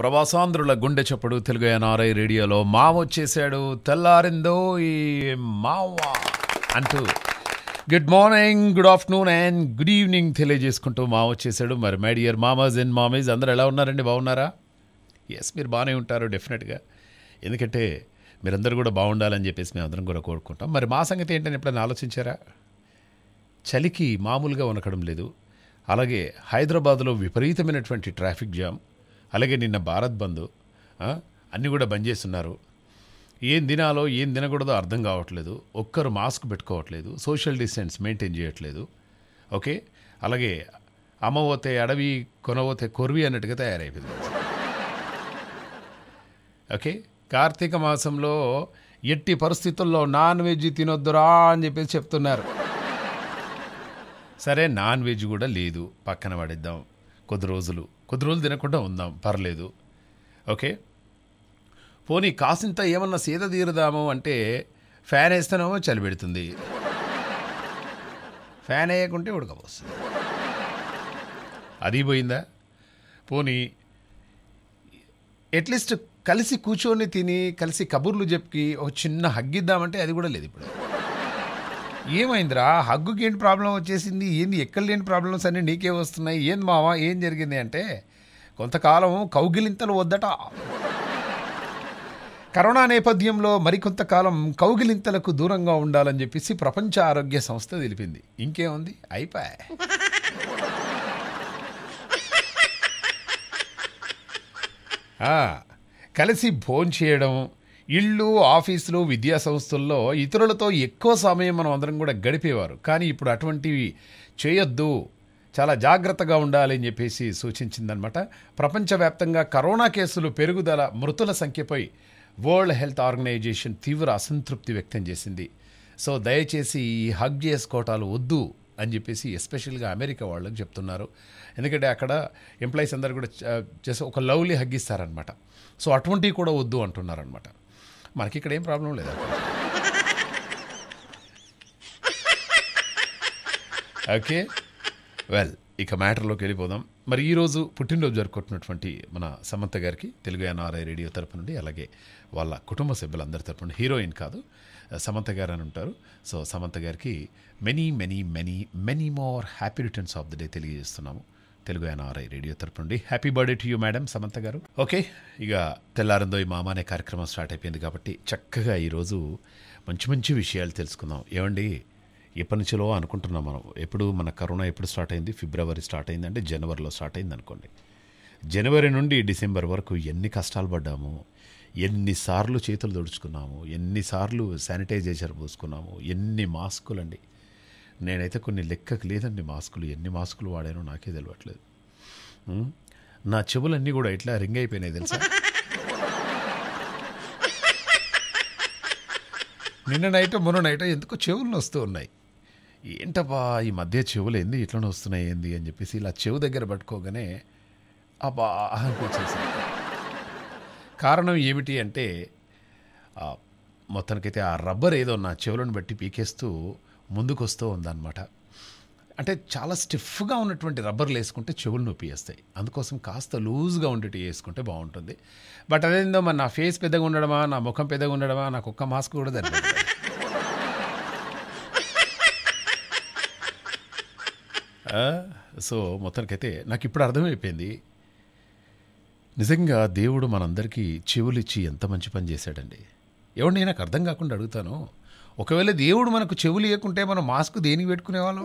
ప్రవాసాంధ్రుల గుండె చప్పుడు తెలుగు ఎన్ఆర్ఐ రేడియోలో మావ వచ్చేసాడు తెల్లారిందో ఈ మావ అంటూ good morning good afternoon and good evening తెలియజేసుకుంటూ మావ వచ్చేసాడు మరి మై డియర్ మామాజ్ అండ్ మామీజ్ అందరూ ఎలా ఉన్నారండి బాగున్నారా ఎస్ మీరు బాగానే ఉంటారు డెఫినెట్గా ఎందుకంటే మీరందరూ కూడా బాగుండాలని చెప్పేసి మేము అందరం కూడా కోరుకుంటాం మరి మా సంగతి ఏంటని ఎప్పుడైనా ఆలోచించారా చలికి మామూలుగా ఉనకడం లేదు అలాగే హైదరాబాద్లో విపరీతమైనటువంటి ట్రాఫిక్ జామ్ అలాగే నిన్న భారత్ బంద్ అన్నీ కూడా బంద్ చేస్తున్నారు ఏం తినాలో ఏం తినకూడదో అర్థం కావట్లేదు ఒక్కరు మాస్క్ పెట్టుకోవట్లేదు సోషల్ డిస్టెన్స్ మెయింటైన్ చేయట్లేదు ఓకే అలాగే అమ్మవోతే అడవి కొనవోతే కొరివి అన్నట్టుగా తయారైపోయింది ఓకే కార్తీక మాసంలో ఎట్టి పరిస్థితుల్లో నాన్ వెజ్ తినొద్దురా అని చెప్పేసి చెప్తున్నారు సరే నాన్ వెజ్ కూడా లేదు పక్కన పడేద్దాం కొద్ది రోజులు కొద్ది రోజులు తినకుండా ఉందాం పర్లేదు ఓకే పోనీ కాసింత ఏమన్నా సీత తీరుదాము అంటే ఫ్యాన్ వేస్తేనేమో చలి పెడుతుంది ఫ్యాన్ వేయకుంటే ఉడకపోతుంది అది పోయిందా పోనీ అట్లీస్ట్ కలిసి కూర్చొని తిని కలిసి కబుర్లు చెప్పి ఒక చిన్న హగ్గిద్దామంటే అది కూడా లేదు ఇప్పుడు ఏమైందిరా హగ్గుకి ఏంటి ప్రాబ్లం వచ్చేసింది ఏంది ఎక్కడ లేని ప్రాబ్లమ్స్ అన్నీ నీకే వస్తున్నాయి ఏంది మావా ఏం జరిగింది అంటే కొంతకాలం కౌగిలింతలు వద్దట కరోనా నేపథ్యంలో మరికొంతకాలం కౌగిలింతలకు దూరంగా ఉండాలని చెప్పేసి ప్రపంచ ఆరోగ్య సంస్థ తెలిపింది ఇంకేముంది అయిపోయా కలిసి చేయడం ఇళ్ళు ఆఫీసులు విద్యా సంస్థల్లో ఇతరులతో ఎక్కువ సమయం మనం అందరం కూడా గడిపేవారు కానీ ఇప్పుడు అటువంటివి చేయొద్దు చాలా జాగ్రత్తగా ఉండాలి అని చెప్పేసి సూచించిందనమాట ప్రపంచవ్యాప్తంగా కరోనా కేసులు పెరుగుదల మృతుల సంఖ్యపై వరల్డ్ హెల్త్ ఆర్గనైజేషన్ తీవ్ర అసంతృప్తి వ్యక్తం చేసింది సో దయచేసి ఈ హగ్ చేసుకోవటాలు వద్దు అని చెప్పేసి ఎస్పెషల్గా అమెరికా వాళ్ళకి చెప్తున్నారు ఎందుకంటే అక్కడ ఎంప్లాయీస్ అందరు కూడా చేసి ఒక లవ్లీ హగ్గిస్తారనమాట సో అటువంటివి కూడా వద్దు అంటున్నారనమాట మనకి ఇక్కడ ఏం ప్రాబ్లం లేదు ఓకే వెల్ ఇక మ్యాటర్లోకి వెళ్ళిపోదాం మరి ఈరోజు పుట్టినరోజు జరుపుకుంటున్నటువంటి మన సమంత గారికి తెలుగు ఎన్ఆర్ఐ రేడియో తరపు నుండి అలాగే వాళ్ళ కుటుంబ సభ్యులందరి తరపు నుండి హీరోయిన్ కాదు సమంత గారు అని ఉంటారు సో సమంత గారికి many many many many more happy returns of the day తెలియజేస్తున్నాము తెలుగు ఎన్ఆర్ఐ రేడియో తరపు నుండి happy birthday to you madam Samantha garu okay ఇక తెల్లారందో ఈ మామానే కార్యక్రమం స్టార్ట్ అయిపోయింది కాబట్టి చక్కగా ఈరోజు మంచి మంచి విషయాలు తెలుసుకుందాం ఏమండి ఎప్పటి నుంచిలో అనుకుంటున్నాం మనం ఎప్పుడు మన కరోనా ఎప్పుడు స్టార్ట్ అయింది ఫిబ్రవరి స్టార్ట్ అయింది అంటే జనవరిలో స్టార్ట్ అయింది అనుకోండి జనవరి నుండి డిసెంబర్ వరకు ఎన్ని కష్టాలు పడ్డాము ఎన్నిసార్లు చేతులు తుడుచుకున్నాము ఎన్నిసార్లు శానిటైజేషన్ పోసుకున్నాము ఎన్ని మాస్కులు అండి నేనైతే కొన్ని లెక్కకు లేదండి మాస్కులు ఎన్ని మాస్కులు వాడానో నాకే తెలియట్లేదు నా చెవులన్నీ కూడా ఇట్లా రింగ్ అయిపోయినాయి తెలుసా నిన్న నైట్ మొన్న నైట్ ఎందుకు చెవులు వస్తూ ఉన్నాయి ఏంటబ్బా ఈ మధ్య చెవులు ఏంది ఇట్లనే వస్తున్నాయి ఏంది అని చెప్పేసి ఇలా చెవు దగ్గర పట్టుకోగానే అబ్బా అనిపించేసింది కారణం ఏమిటి అంటే మొత్తానికైతే ఆ రబ్బర్ ఏదో నా చెవులను బట్టి పీకేస్తూ ముందుకొస్తూ ఉందన్నమాట అంటే చాలా స్టిఫ్గా ఉన్నటువంటి రబ్బర్లు వేసుకుంటే చెవులు నొప్పి వేస్తాయి అందుకోసం కాస్త లూజ్గా ఉండేటివి వేసుకుంటే బాగుంటుంది బట్ అదేందో మరి నా ఫేస్ పెద్దగా ఉండడమా నా ముఖం పెద్దగా ఉండడమా నాకు ఒక్క మాస్క్ కూడా దాన్ని సో మొత్తానికైతే నాకు ఇప్పుడు అర్థమైపోయింది నిజంగా దేవుడు మనందరికీ చెవులిచ్చి ఎంత మంచి పని చేశాడండి ఎవడు నాకు అర్థం కాకుండా అడుగుతాను ఒకవేళ దేవుడు మనకు చెవులు ఇవ్వకుంటే మనం మాస్క్ దేనికి పెట్టుకునేవాళ్ళం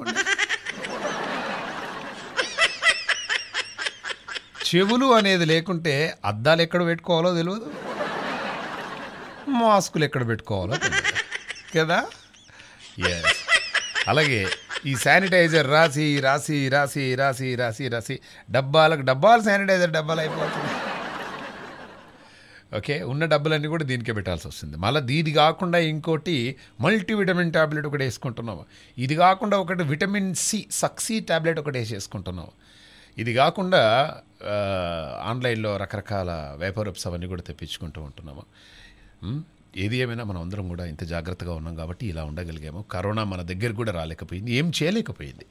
చెవులు అనేది లేకుంటే అద్దాలు ఎక్కడ పెట్టుకోవాలో తెలియదు మాస్కులు ఎక్కడ పెట్టుకోవాలో కదా అలాగే ఈ శానిటైజర్ రాసి రాసి రాసి రాసి రాసి రాసి డబ్బాలకు డబ్బాలు శానిటైజర్ డబ్బాలు అయిపోతుంది ఓకే ఉన్న డబ్బులన్నీ కూడా దీనికే పెట్టాల్సి వస్తుంది మళ్ళీ దీది కాకుండా ఇంకోటి మల్టీవిటమిన్ ట్యాబ్లెట్ ఒకటి వేసుకుంటున్నాము ఇది కాకుండా ఒకటి విటమిన్ సి సక్సీ ట్యాబ్లెట్ ఒకటి వేసుకుంటున్నాము ఇది కాకుండా ఆన్లైన్లో రకరకాల వేపరప్స్ అవన్నీ కూడా తెప్పించుకుంటూ ఉంటున్నాము ఏది ఏమైనా మనం అందరం కూడా ఇంత జాగ్రత్తగా ఉన్నాం కాబట్టి ఇలా ఉండగలిగాము కరోనా మన దగ్గర కూడా రాలేకపోయింది ఏం చేయలేకపోయింది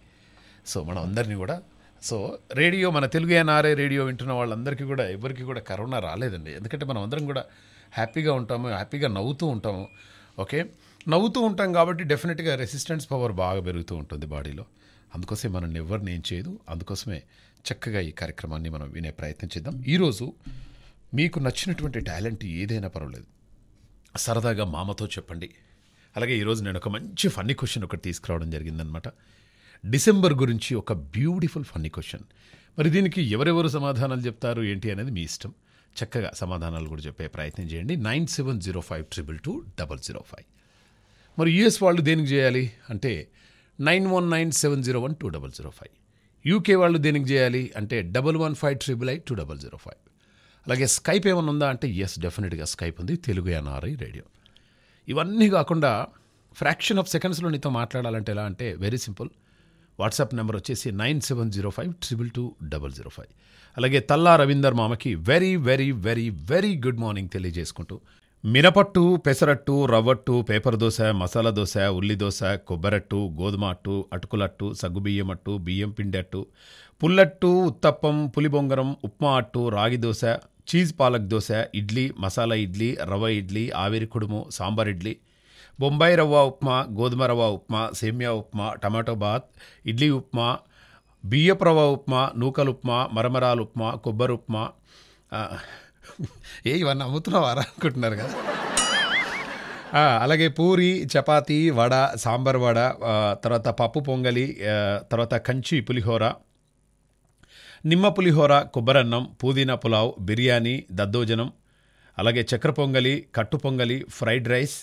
సో మనం అందరినీ కూడా సో రేడియో మన తెలుగు ఎన్ఆర్ఏ రేడియో వింటున్న వాళ్ళందరికీ కూడా ఎవరికి కూడా కరోనా రాలేదండి ఎందుకంటే మనం అందరం కూడా హ్యాపీగా ఉంటాము హ్యాపీగా నవ్వుతూ ఉంటాము ఓకే నవ్వుతూ ఉంటాం కాబట్టి డెఫినెట్గా రెసిస్టెన్స్ పవర్ బాగా పెరుగుతూ ఉంటుంది బాడీలో అందుకోసమే మనల్ని ఎవరిని ఏం చేయదు అందుకోసమే చక్కగా ఈ కార్యక్రమాన్ని మనం వినే ప్రయత్నం చేద్దాం ఈరోజు మీకు నచ్చినటువంటి టాలెంట్ ఏదైనా పర్వాలేదు సరదాగా మామతో చెప్పండి అలాగే ఈరోజు నేను ఒక మంచి ఫన్నీ క్వశ్చన్ ఒకటి తీసుకురావడం జరిగిందనమాట డిసెంబర్ గురించి ఒక బ్యూటిఫుల్ ఫన్నీ క్వశ్చన్ మరి దీనికి ఎవరెవరు సమాధానాలు చెప్తారు ఏంటి అనేది మీ ఇష్టం చక్కగా సమాధానాలు కూడా చెప్పే ప్రయత్నం చేయండి nine seven zero five triple two double zero five మరి యూఎస్ వాళ్ళు దేనికి చేయాలి అంటే nine one nine seven zero one two double zero five UK వాళ్ళు దేనికి చేయాలి అంటే double one five triple I two double zero five అలాగే స్కైప్ ఏమైనా ఉందా అంటే ఎస్ డెఫినెట్గా స్కైప్ ఉంది తెలుగు ఎన్ఆర్ఐ రేడియో ఇవన్నీ కాకుండా ఫ్రాక్షన్ ఆఫ్ సెకండ్స్లో నీతో మాట్లాడాలంటే ఎలా అంటే వెరీ సింపుల్ వాట్సాప్ నెంబర్ వచ్చేసి nine seven zero five triple two double zero five అలాగే తల్లా రవీందర్ మామకి very very very very good morning తెలియజేసుకుంటూ మినపట్టు పెసరట్టు రవ్వట్టు పేపర్ దోశ మసాలా దోశ ఉల్లి దోశ కొబ్బరట్టు గోధుమ అట్టు అటుకులట్టు సగ్గుబియ్యం అట్టు బియ్యం పిండి అట్టు పుల్లట్టు ఉత్తప్పం పులిబొంగరం ఉప్మా అట్టు రాగి దోశ చీజ్ పాలక్ దోశ ఇడ్లీ మసాలా ఇడ్లీ రవ్వ ఇడ్లీ ఆవిరి కుడుము సాంబార్ ఇడ్లీ బొంబాయి రవ్వ ఉప్మా గోధుమ రవ్వ ఉప్మా సేమియా ఉప్మా టమాటో బాత్ ఇడ్లీ ఉప్మా బియ్యపు రవ్వ ఉప్మా నూకలు ఉప్మా మరమరాలు ఉప్మా కొబ్బరి ఉప్మా ఏ ఇవన్నీ అమ్ముతున్నావారా అనుకుంటున్నారు కదా అలాగే పూరి చపాతీ వడ సాంబార్ వడ తర్వాత పప్పు పొంగలి తర్వాత కంచి పులిహోర నిమ్మ పులిహోర కొబ్బరన్నం పుదీనా పులావ్ బిర్యానీ దద్దోజనం అలాగే చక్ర పొంగలి కట్టు పొంగలి ఫ్రైడ్ రైస్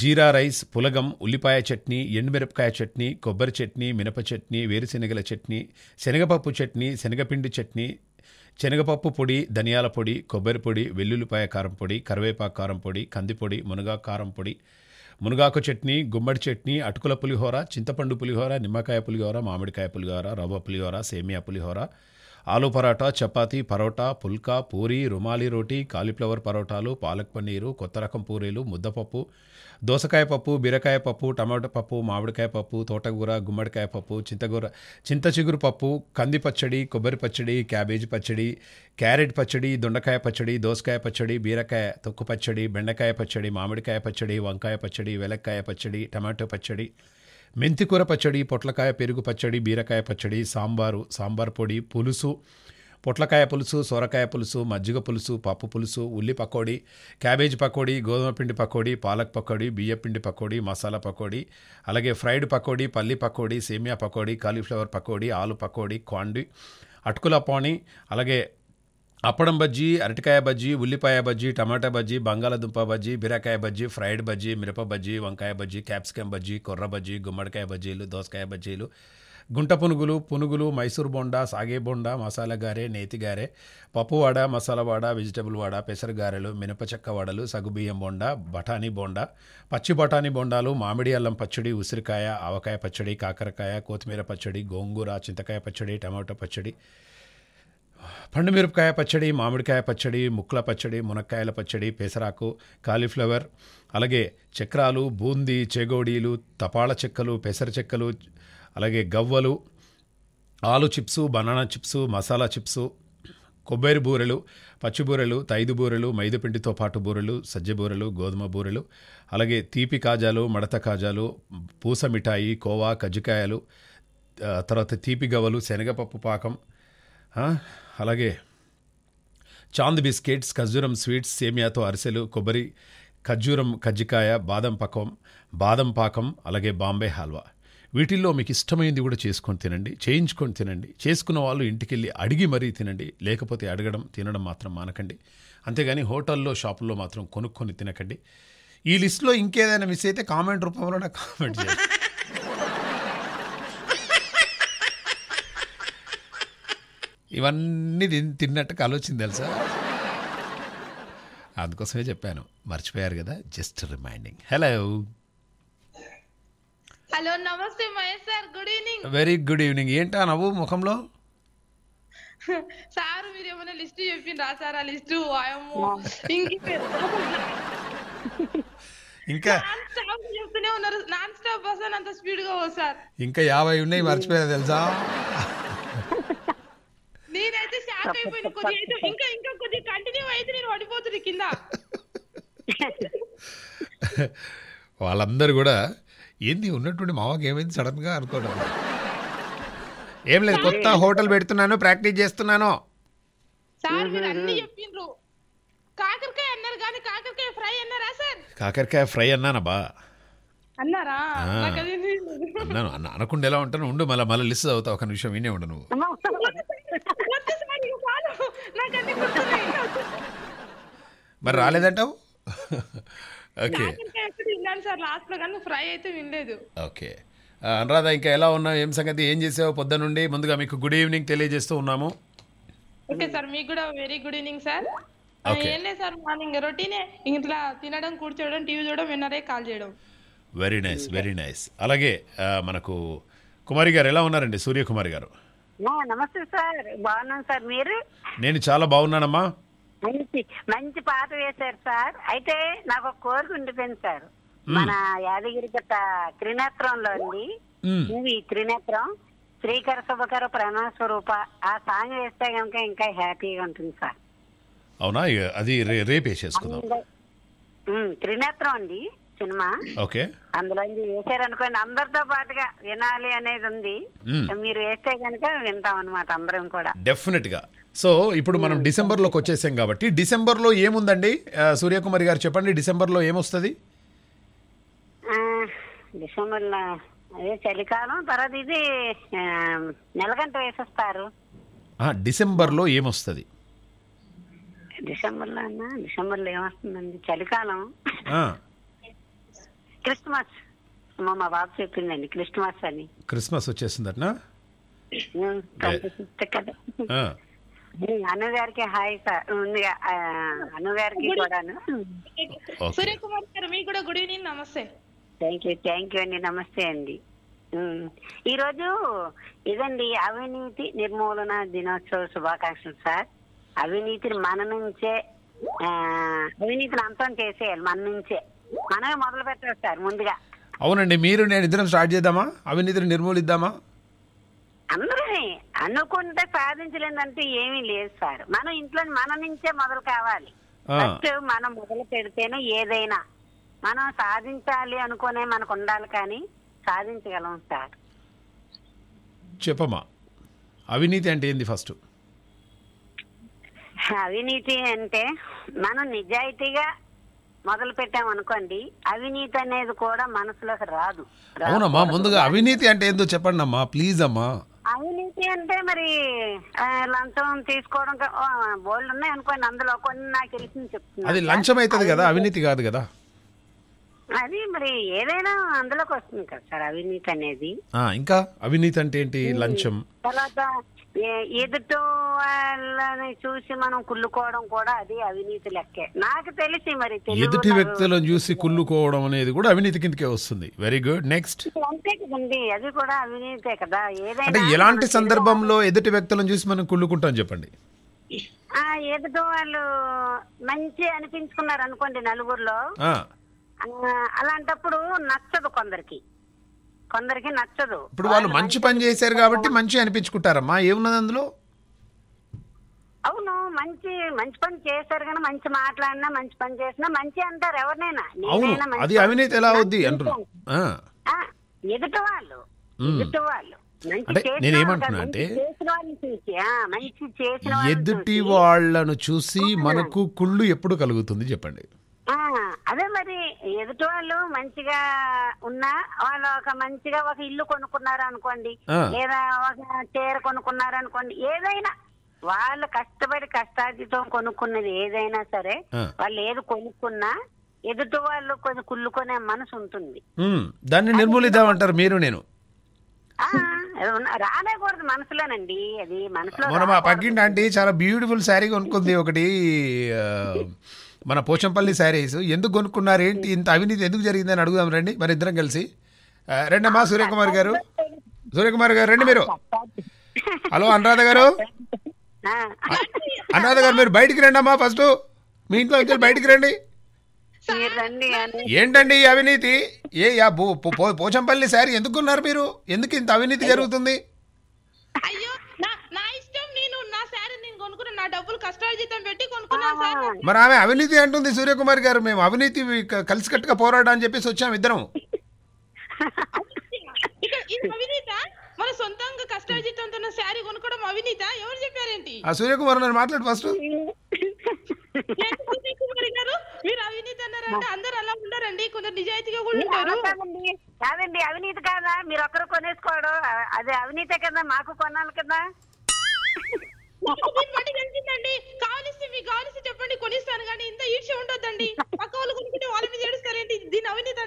జీరా రైస్ పులగం ఉల్లిపాయ చట్నీ ఎండుమిరపకాయ చట్నీ కొబ్బరి చట్నీ మినప చట్నీ వేరుశెనగల చట్నీ శనగపప్పు చట్నీ శనగపిండి చట్నీ శనగపప్పు పొడి ధనియాల పొడి కొబ్బరి పొడి వెల్లుల్లిపాయ కారం పొడి కరివేపాకు కారం పొడి కందిపొడి మునగా కారం పొడి మునగాకు చట్నీ గుమ్మడి చట్నీ అటుకుల పులిహోర చింతపండు పులిహోర నిమ్మకాయ పులిహోర మామిడికాయ పులిహోర రవ్వ పులిహోర సేమియా పులిహోర ఆలు పరోటా చపాతి పరోటా పుల్కా పూరి రుమాలి రోటీ కాలీఫ్లవర్ పరోటాలు పాలక్ పన్నీరు కొత్త రకం పూరీలు ముద్దపప్పు దోసకాయ పప్పు బీరకాయ పప్పు టమాటో పప్పు మామిడికాయ పప్పు తోటకూర గుమ్మడికాయ పప్పు చింతకూర చింత చిగురు పప్పు కంది పచ్చడి కొబ్బరి పచ్చడి క్యాబేజీ పచ్చడి క్యారెట్ పచ్చడి దొండకాయ పచ్చడి దోసకాయ పచ్చడి బీరకాయ తొక్కు పచ్చడి బెండకాయ పచ్చడి మామిడికాయ పచ్చడి వంకాయ పచ్చడి వెలక్కాయ పచ్చడి టమాటో పచ్చడి మెంతికూర పచ్చడి పొట్లకాయ పెరుగు పచ్చడి బీరకాయ పచ్చడి సాంబారు సాంబార్ పొడి పులుసు పొట్లకాయ పులుసు సొరకాయ పులుసు మజ్జిగ పులుసు పప్పు పులుసు ఉల్లి పకోడీ క్యాబేజ్ పకోడీ గోధుమ పిండి పకోడీ పాలక్ పకోడీ బియ్యపిండి పకోడీ మసాలా పకోడీ అలాగే ఫ్రైడ్ పకోడీ పల్లి పకోడీ సేమియా పకోడీ కాలీఫ్లవర్ పకోడీ ఆలు పకోడీ కాండి అటుకుల పాణి అలాగే అప్పడం బజ్జీ అరటికాయ బజ్జీ ఉల్లిపాయ బజ్జీ టమాటా బజ్జీ బంగాళదుంప బజ్జీ బీరకాయ బజ్జీ ఫ్రైడ్ బజ్జీ మిరప బజ్జీ వంకాయ బజ్జీ క్యాప్సికం బజ్జీ కొర్ర బజ్జీ గుమ్మడికాయ బజ్జీలు దోసకాయ బజ్జీలు గుంట పునుగులు పునుగులు మైసూర్ బోండా సాగే బోండా మసాలా గారె నేతి గారె పప్పువాడ మసాలా వాడ వెజిటబుల్ వాడ పెసర గారెలు మినపచెక్క వడలు సగుబియ్యం బొండ బఠానీ బొండా పచ్చి బఠానీ బొండాలు మామిడి అల్లం పచ్చడి ఉసిరికాయ ఆవకాయ పచ్చడి కాకరకాయ కొత్తిమీర పచ్చడి గోంగూర చింతకాయ పచ్చడి టమాటో పచ్చడి పండు మిరపకాయ పచ్చడి మామిడికాయ పచ్చడి ముక్కల పచ్చడి మునక్కాయల పచ్చడి పెసరాకు కాలీఫ్లవర్ అలాగే చక్రాలు బూందీ చెగోడీలు తపాళ చెక్కలు పెసర చెక్కలు అలాగే గవ్వలు aloo chips banana chips masala chips కొబ్బరి బూరెలు పచ్చిబూరెలు తైదు బూరెలు మైదపిండితో పాటు బూరెలు సజ్జ బూరెలు గోధుమ బూరెలు అలాగే తీపి కాజాలు మడత కాజాలు పూస మిఠాయి కోవా కజ్జికాయలు తర్వాత తీపి గవ్వలు శనగపప్పు పాకం అలాగే చాంద్ బిస్కెట్స్ ఖర్జూరం స్వీట్స్ సేమియాతో అరిసెలు కొబ్బరి ఖర్జూరం కజ్జికాయ బాదం పకం బాదం పాకం అలాగే బాంబే హల్వా వీటిల్లో మీకు ఇష్టమైంది కూడా చేసుకొని తినండి చేయించుకొని తినండి చేసుకున్న వాళ్ళు ఇంటికెళ్ళి అడిగి మరీ తినండి లేకపోతే అడగడం తినడం మాత్రం మానకండి అంతేగాని హోటల్లో షాపుల్లో మాత్రం కొనుక్కొని తినకండి ఈ లిస్ట్లో ఇంకేదైనా మిస్ అయితే కామెంట్ రూపంలో నాకు కామెంట్ చేయండి ఇవన్నీ తిన్నట్టుగా ఆలోచింది తెలుసా అందుకోసమే చెప్పాను మర్చిపోయారు కదా జస్ట్ రిమైండింగ్ హలో హలో నమస్తే Mahesh sir good evening very good evening ఏంటా నవ్వు ముఖంలో సార్ మీరు ఏమైనా లిస్ట్ చెప్పిండ్రా సార్ ఆ లిస్ట్ ఇంకా చెప్తూనే ఉన్నారు నాన్ స్టాప్ వస్తాను అంత స్పీడ్ గా సార్ ఇంకా యాభై ఉన్నాయి మర్చిపోయా తెలుసా నేనైతే షాక్ అయిపోయిన కొద్దిగా ఇంకా ఇంకా కొద్దిగా కంటిన్యూ అయితే నేను పడిపోతుంది కింద వాళ్ళందరూ కూడా ఏంది ఉన్నటువంటి మామకి ఏమైంది సడన్గా అనుకోవడం ఏం లేదు కొత్త హోటల్ పెడుతున్నాను ప్రాక్టీస్ చేస్తున్నాను కాకరకాయ ఫ్రై అన్నానబ్బా అన్నారా అన్నాను అనకుండా ఎలా ఉంటాను ఉండు మళ్ళీ మళ్ళీ లిస్ట్ చదువుతావు ఒక నిమిషం వినే ఉండు నువ్వు మరి రాలేదంటావు ఓకే విన్నాను సార్ లాస్ట్ లో కానీ ఫ్రై అయితే వినలేదు ఓకే అనురాధ ఇంకా ఎలా ఉన్నావు ఏం సంగతి ఏం చేసావు పొద్దు నుండి ముందుగా మీకు గుడ్ ఈవినింగ్ తెలియజేస్తూ ఉన్నాము ఓకే సార్ మీకు కూడా వెరీ గుడ్ ఈవినింగ్ సార్ ఏం లేదు సార్ మార్నింగ్ రొటీనే ఇట్లా తినడం కూర్చోవడం టీవీ చూడడం విన్నరే కాల్ చేయడం వెరీ నైస్ వెరీ నైస్ అలాగే మనకు కుమారి గారు ఎలా ఉన్నారండి సూర్యకుమారి గారు నమస్తే సార్ బాగున్నాను సార్ మీరు నేను చాలా బాగున్నానమ్మా మంచి మంచి పాట వేశారు సార్ అయితే నాకు ఒక కోరిక ఉండిపోయింది సార్ మన యాదగిరి గట్ట త్రినేత్రంలో అండి మూవీ త్రినేత్రం శ్రీకర శుభకర ప్రణవ స్వరూప ఆ సాంగ్ వేస్తే కనుక ఇంకా హ్యాపీగా ఉంటుంది సార్ అవునా అది రేపు వేసేసుకుందాం త్రినేత్రం అండి సినిమా ఓకే అందులో వేసారనుకోండి అందరితో పాటుగా వినాలి అనేది ఉంది మీరు వేస్తే కనుక వింటాం అనమాట అందరం కూడా డెఫినెట్ గా సో ఇప్పుడు మనం డిసెంబర్ లోకి వచ్చేసాం కాబట్టి డిసెంబర్ లో ఏముందండి సూర్యకుమారి గారు చెప్పండి డిసెంబర్ లో ఏమొస్తుంది డిసెంబర్ లో అదే చలికాలం తర్వాత ఇది నెలగంట వేసేస్తారు డిసెంబర్ లో ఏమొస్తుంది డిసెంబర్లో అన్న డిసెంబర్లో ఏమొస్తుందండి చలికాలం క్రిస్మస్ మా బాబు చెప్పిందండి క్రిస్మస్ అని క్రిస్మస్ వచ్చేసిందట అనుగారికి హాయ్ సార్ కూడా నమస్తే థ్యాంక్ యూ థ్యాంక్ యూ అండి నమస్తే అండి ఈరోజు ఇదండి అవినీతి నిర్మూలన దినోత్సవ శుభాకాంక్షలు సార్ అవినీతిని మన నుంచే అవినీతిని అంతం చేసేయాలి మన నుంచే మనమే మొదలు పెట్టాలి సార్ ముందుగా అవునండి మీరు నేను ఇద్దరం స్టార్ట్ చేద్దామా అవినీతిని నిర్మూలిద్దామా అందరినీ అనుకుంటే సాధించలేదంటే ఏమీ లేదు సార్ మనం ఇంట్లో మన నుంచే మొదలు కావాలి ఫస్ట్ మనం మొదలు పెడితేనే ఏదైనా మనం సాధించాలి అనుకునే మనకు ఉండాలి కానీ సాధించగలం సార్ చెప్పమ్మా అవినీతి అంటే ఏంది ఫస్ట్ అవినీతి అంటే మనం నిజాయితీగా మొదలు పెట్టామనుకోండి అవినీతి అనేది కూడా మనసులోకి రాదు అవునమ్మా ముందుగా అవినీతి అంటే ఏందో చెప్పండి అమ్మా ప్లీజ్ అమ్మా అవినీతి అంటే మరి లంచం తీసుకోవడం బోల్డ్ ఉన్నాయి అనుకోండి అందులో కొన్ని నాకు తెలిసింది చెప్తున్నా అది లంచం అవుతుంది కదా అవినీతి కాదు కదా అది మరి ఏదైనా అందులోకి వస్తుంది కదా సార్ అవినీతి అనేది ఇంకా అవినీతి అంటే ఏంటి లంచం తర్వాత ఎదుట వాళ్ళని చూసి మనం కుళ్ళుకోవడం కూడా అది అవినీతి లెక్కే నాకు తెలిసి మరి ఎదుటి వ్యక్తులను చూసి కుళ్ళుకోవడం అనేది కూడా అవినీతి కిందకే వస్తుంది వెరీ గుడ్ నెక్స్ట్ అంతే అది కూడా అవినీతే కదా ఏదైనా అంటే ఎలాంటి సందర్భంలో ఎదుటి వ్యక్తులను చూసి మనం కుళ్ళుకుంటాం చెప్పండి ఎదుటో వాళ్ళు మంచి అనిపించుకున్నారు అనుకోండి నలుగురిలో అలాంటప్పుడు నచ్చదు కొందరికి కొందరికి నచ్చదు ఇప్పుడు వాళ్ళు మంచి పని చేశారు కాబట్టి మంచి అనిపించుకుంటారమ్మా ఏమున్నది అందులో అవును మంచి మంచి పని చేశారు కానీ మంచి మాట్లాడినా మంచి పని చేసినా మంచి అంటారు ఎవరినైనా అది అవినీతి ఎలా అవుద్ది అంటారు ఎదుట వాళ్ళు ఎదుట వాళ్ళు నేనేమంటున్నా అంటే ఎదుటి వాళ్ళను చూసి మనకు కుళ్ళు ఎప్పుడు కలుగుతుంది చెప్పండి అదే మరి ఎదుటి వాళ్ళు మంచిగా ఉన్నా వాళ్ళు ఒక మంచిగా ఒక ఇల్లు కొనుక్కున్నారు అనుకోండి లేదా ఒక చీర కొనుక్కున్నారు అనుకోండి ఏదైనా వాళ్ళు కష్టపడి కష్టాజితం కొనుక్కున్నది ఏదైనా సరే వాళ్ళు ఏది కొనుక్కున్నా ఎదుటి వాళ్ళు కొంచెం కుళ్ళుకునే మనసు ఉంటుంది దాన్ని నిర్మూలిద్దామంటారు మీరు నేను రాలేకూడదు మనసులోనండి అది మనసులో మన ఆంటీ చాలా బ్యూటిఫుల్ శారీ కొనుక్కుంది ఒకటి మన పోచంపల్లి శారీస్ ఎందుకు కొనుక్కున్నారు ఏంటి ఇంత అవినీతి ఎందుకు జరిగిందని అడుగుదాం రండి మరి ఇద్దరం కలిసి రండమ్మా సూర్యకుమార్ గారు సూర్యకుమార్ గారు రండి మీరు హలో అనురాధ గారు అనురాధ గారు మీరు బయటికి రండి అమ్మా ఫస్ట్ మీ ఇంట్లో వచ్చి బయటికి రండి ఏంటండి ఈ అవినీతి ఏ పోచంపల్లి శారీ ఎందుకున్నారు మీరు ఎందుకు ఇంత అవినీతి జరుగుతుంది నా డబ్బులు కష్టార్జితం పెట్టి కొనుక్కున్నాను సార్ మరి ఆమె అవినీతి అంటుంది సూర్యకుమార్ గారు మేము అవినీతి కలిసికట్టుగా పోరాడా అని చెప్పేసి వచ్చాము ఇద్దరం అవినీత మన సొంతంగా కష్టార్జితంతో ఉన్న శారీ కొనుక్కోవడం అవినీత ఎవరు చెప్పారేంటి ఆ సూర్యకుమార్ గారు మాట్లాడు ఫస్ట్ మీరు అవినీతి అన్నారంటే అందరు అలా ఉండారండి కొందరు నిజాయితీగా కూడా అవినీతి కాదా మీరు ఒక్కరు కొనేసుకోవడం అదే అవినీతే కదా మాకు కొనాలి కదా చెప్పండి ఇంత ఉండొద్దండి పక్క వాళ్ళు కొనుక్కుంటే వాళ్ళ మీద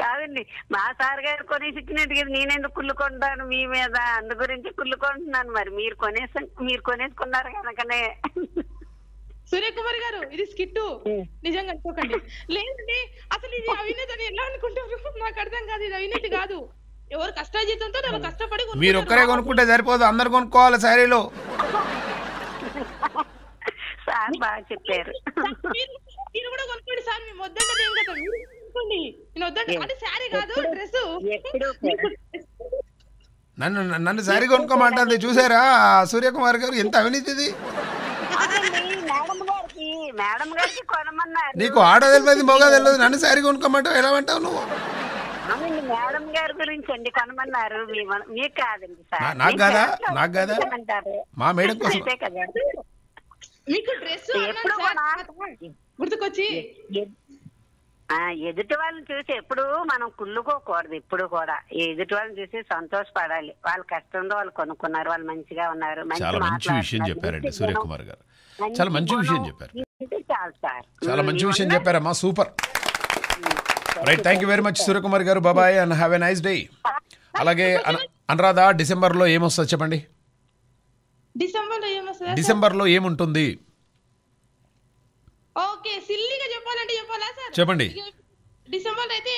కాదండి మా సార్ గారు కొని ఇచ్చినట్టు కదా నేనెందుకు కుళ్ళుకుంటాను మీ మీద అందు గురించి కుళ్ళుకుంటున్నాను మరి మీరు కొనేసి మీరు కొనేసుకున్నారు కనుకనే సూర్యకుమార్ గారు ఇది స్కిట్టు నిజంగా అనుకోకండి లేదండి అసలు ఇది అవినీతి అని ఎలా అనుకుంటారు నాకు అర్థం కాదు ఇది అవినీతి కాదు ఎవరు కష్టాజీతంతో నేను కష్టపడి మీరు ఒక్కరే కొనుక్కుంటే సరిపోదు అందరు కొనుక్కోవాలి శారీలో చెప్పారు నన్ను నన్ను సారీ కొనుక్కోమంటే చూసారా సూర్యకుమార్ గారు ఎంత అవినీతి నీకు ఆడ తెలిపేది మొగ తెలియదు నన్ను శారీ కొనుక్కోమంటావు ఎలా అంటావు నువ్వు అవునండి మేడం గారి గురించి అండి కొనమన్నారు మీకు కాదండి సార్ నాకు కాదా నాకు కాదా మా మేడం కోసం మీకు డ్రెస్ ఎప్పుడు గుర్తుకొచ్చి ఎదుటి వాళ్ళని చూసి ఎప్పుడు మనం కుళ్ళుకోకూడదు ఇప్పుడు కూడా ఎదుటి వాళ్ళని చూసి సంతోషపడాలి వాళ్ళ కష్టంలో వాళ్ళు కొనుక్కున్నారు వాళ్ళు మంచిగా ఉన్నారు చాలా మంచి విషయం చెప్పారండి సూర్యకుమార్ గారు చాలా మంచి విషయం చెప్పారు చాలా మంచి విషయం చెప్పారమ్మా super right thank you very much Suryakumar garu బాబాయ్ and have a nice day అలాగే అనురాధ డిసెంబర్ లో ఏమొస్తుంది చెప్పండి డిసెంబర్ లో ఏముంటుంది చెప్పండి డిసెంబర్ అయితే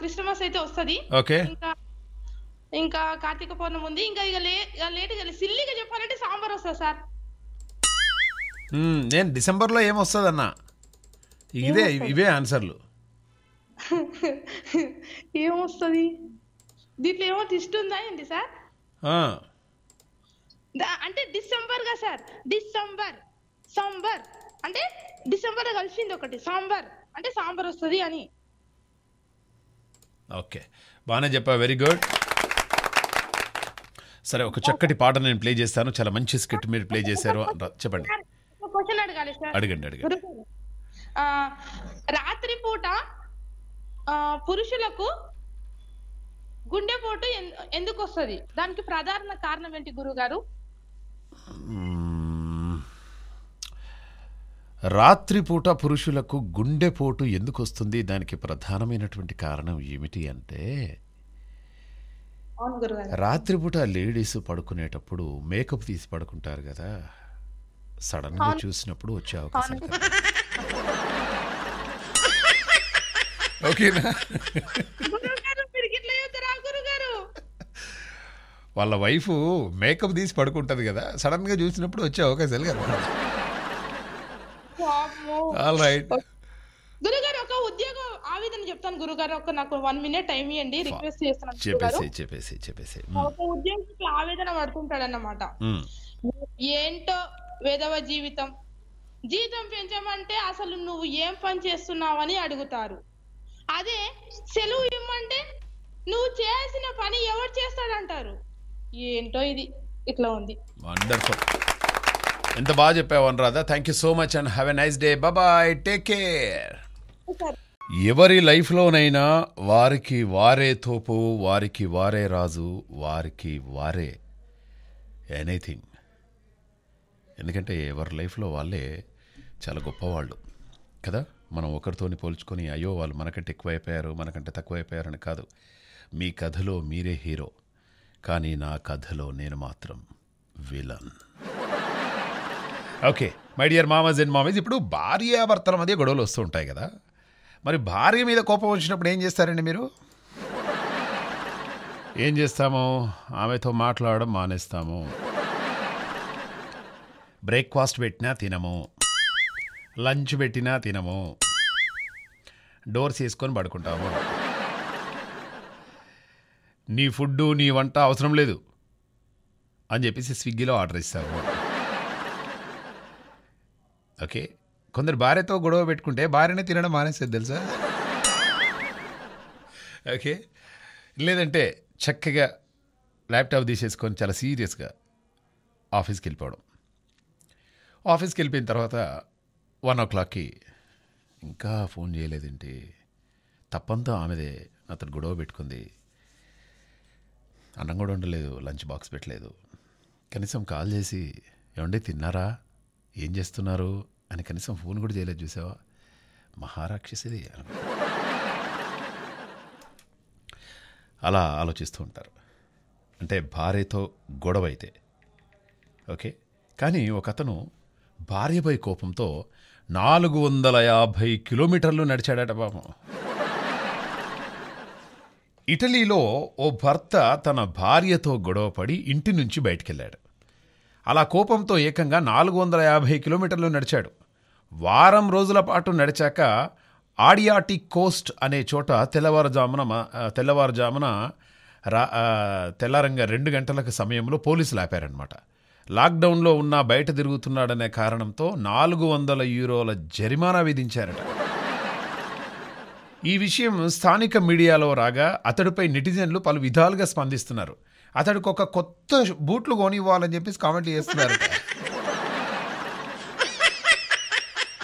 క్రిస్టమస్ అయితే వస్తుంది ఓకే ఇంకా కార్తీక పౌర్ణమి ఉంది ఇంకా ఇక లేట్ సిల్లీగా చెప్పాలంటే సాంబార్ వస్తుంది సార్ నేను డిసెంబర్లో ఏమొస్తుంది అన్న ఇదే ఇవే ఆన్సర్లు ఏమొస్తుంది దీంట్లో ఏమో డిస్ట్ ఉందా ఏంటి సార్ అంటే డిసెంబర్ గా సార్ డిసెంబర్ సాంబర్ అంటే డిసెంబర్ కలిసింది ఒకటి సాంబర్ అంటే సాంబార్ వస్తుంది అని ఓకే బాగానే చెప్పా వెరీ గుడ్ సరే ఒక చక్కటి పాట నేను ప్లే చేస్తాను చాలా మంచి స్క్రిప్ట్ మీరు ప్లే చేశారు చెప్పండి అడగండి అడగండి రాత్రి పూట పురుషులకు గుండెపోటు ఎందుకు వస్తుంది దానికి ప్రధాన కారణం ఏంటి గురుగారు రాత్రిపూట పురుషులకు గుండెపోటు ఎందుకు వస్తుంది దానికి ప్రధానమైనటువంటి కారణం ఏమిటి అంటే రాత్రిపూట లేడీస్ పడుకునేటప్పుడు మేకప్ తీసి పడుకుంటారు కదా సడన్గా చూసినప్పుడు వచ్చే అవకాశం ఓకేనా వాళ్ళ వైఫ్ మేకప్ తీసి పడుకుంటది కదా సడన్ గా చూసినప్పుడు వచ్చే అవకాశాలు కదా రైట్ గురుగారు ఒక ఉద్యోగం ఆ విధంగా చెప్తాను గురుగారు ఒక నాకు వన్ మినిట్ టైం ఇవ్వండి రిక్వెస్ట్ చేస్తున్నాను చెప్పేసి చెప్పేసి చెప్పేసి ఒక ఉద్యోగం ఆవేదన పడుతుంటాడు అన్నమాట hmm. ఏంటో వేదవ జీవితం జీతం పెంచమంటే అసలు నువ్వు ఏం పని చేస్తున్నావని అడుగుతారు అదే సెలవు ఇమ్మంటే నువ్వు చేయాల్సిన పని ఎవరు చేస్తాడంటారు ఏంటో ఇది ఇట్లా ఉంది వండర్ఫుల్ ఎంత బాగా చెప్పావు Anuradha thank you so much and have a nice day bye take care ఎవరి లైఫ్లోనైనా వారికి వారే తోపు వారికి వారే రాజు వారికి వారే ఎనీథింగ్ ఎందుకంటే ఎవరి లైఫ్లో వాళ్ళే చాలా గొప్పవాళ్ళు కదా మనం ఒకరితోని పోల్చుకొని అయ్యో వాళ్ళు మనకంటే ఎక్కువైపోయారు మనకంటే తక్కువైపోయారని కాదు మీ కథలో మీరే హీరో కానీ నా కథలో నేను మాత్రం విలన్ ఓకే మై డియర్ మామజ్ అండ్ మామజ్ ఇప్పుడు భార్యాభర్తల మధ్య గొడవలు వస్తూ ఉంటాయి కదా మరి భార్య మీద కోపం వచ్చినప్పుడు ఏం చేస్తారండి మీరు ఏం చేస్తాము ఆమెతో మాట్లాడడం మానేస్తాము బ్రేక్ఫాస్ట్ పెట్టినా తినము లంచ్ పెట్టినా తినము డోర్స్ వేసుకొని పడుకుంటాము నీ ఫుడ్ నీ వంట అవసరం లేదు అని చెప్పేసి స్విగ్గీలో ఆర్డర్ ఇస్తాము ఓకే కొందరు భార్యతో గొడవ పెట్టుకుంటే భార్యనే తినడం మానేసేది తెలుసా ఓకే లేదంటే చక్కగా ల్యాప్టాప్ తీసేసుకొని చాలా సీరియస్గా ఆఫీస్కి వెళ్ళిపోవడం ఆఫీస్కి వెళ్ళిపోయిన తర్వాత వన్ ఓ క్లాక్కి ఇంకా ఫోన్ చేయలేదేంటి తప్పంతా ఆమెదే అతను గొడవ పెట్టుకుంది అన్నం కూడా ఉండలేదు లంచ్ బాక్స్ పెట్టలేదు కనీసం కాల్ చేసి ఏమండి తిన్నారా ఏం చేస్తున్నారు అని కనీసం ఫోన్ కూడా చేయలేదు చూసావా మహారాక్షసిది అలా ఆలోచిస్తూ ఉంటారు అంటే భార్యతో గొడవ అయితే ఓకే కానీ ఒక అతను భార్యపై కోపంతో నాలుగు వందల యాభై కిలోమీటర్లు నడిచాడట బాబు ఇటలీలో ఓ భర్త తన భార్యతో గొడవపడి ఇంటి నుంచి బయటికెళ్ళాడు అలా కోపంతో ఏకంగా నాలుగు వందల యాభై కిలోమీటర్లు నడిచాడు వారం రోజుల పాటు నడిచాక ఆడియాటిక్ కోస్ట్ అనే చోట తెల్లవారుజామున తెల్లవారుజామున రా తెల్లారంగా రెండు గంటలకు సమయంలో పోలీసులు ఆపారనమాట లాక్డౌన్లో ఉన్నా బయట తిరుగుతున్నాడనే కారణంతో నాలుగు వందల యూరోల జరిమానా విధించారట ఈ విషయం స్థానిక మీడియాలో రాగా అతడిపై నెటిజన్లు పలు విధాలుగా స్పందిస్తున్నారు అతడికి ఒక కొత్త బూట్లు కొనివ్వాలని చెప్పేసి కామెంట్ చేస్తున్నారు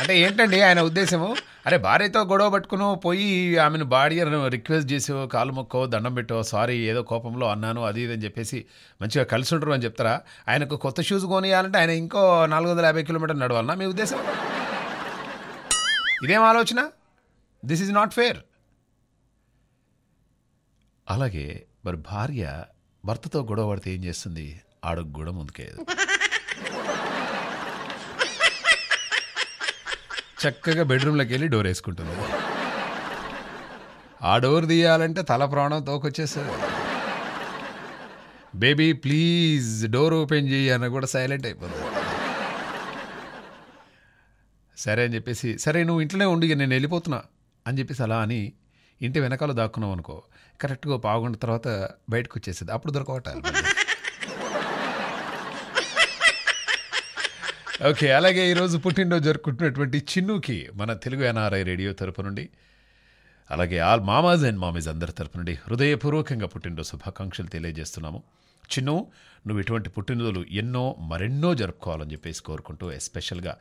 అంటే ఏంటండి ఆయన ఉద్దేశము అరే భార్యతో గొడవ పట్టుకును పోయి ఆమెను భార్యను రిక్వెస్ట్ చేసి కాలు మొక్కో దండం పెట్టో సారీ ఏదో కోపంలో అన్నాను అది ఇది అని చెప్పేసి మంచిగా కలిసి ఉంటారు అని చెప్తారా ఆయనకు కొత్త షూస్ కొనియాలంటే ఆయన ఇంకో నాలుగు వందల యాభై కిలోమీటర్ నడవాలన్నా మీ ఉద్దేశం ఇదేం ఆలోచన దిస్ ఈజ్ నాట్ ఫేర్ అలాగే మరి భార్య భర్తతో గొడవ పడితే ఏం చేస్తుంది ఆడకు కూడా ముందుకే చక్కగా బెడ్రూమ్లోకి వెళ్ళి డోర్ వేసుకుంటున్నాడు ఆ డోర్ తీయాలంటే తల ప్రాణం తోకొచ్చేస్తుంది బేబీ ప్లీజ్ డోర్ ఓపెన్ చేయి అని కూడా సైలెంట్ అయిపోతుంది సరే అని చెప్పేసి సరే నువ్వు ఇంట్లోనే ఉండి నేను వెళ్ళిపోతున్నా అని చెప్పేసి అలా అని ఇంటి వెనకాల దాక్కున్నావు అనుకో కరెక్ట్గా పావుగంట తర్వాత బయటకు వచ్చేసేది అప్పుడు దొరకవటాలి ఓకే అలాగే ఈరోజు పుట్టినరోజు జరుపుకుంటున్నటువంటి చిన్నుకి మన తెలుగు ఎన్ఆర్ఐ రేడియో తరపు నుండి అలాగే ఆల్ మామాజ్ అండ్ మామీజ్ అందరి తరపు నుండి హృదయపూర్వకంగా పుట్టినరోజు శుభాకాంక్షలు తెలియజేస్తున్నాము చిన్ను నువ్వు ఇటువంటి పుట్టినరోజులు ఎన్నో మరెన్నో జరుపుకోవాలని చెప్పేసి కోరుకుంటూ ఎస్పెషల్గా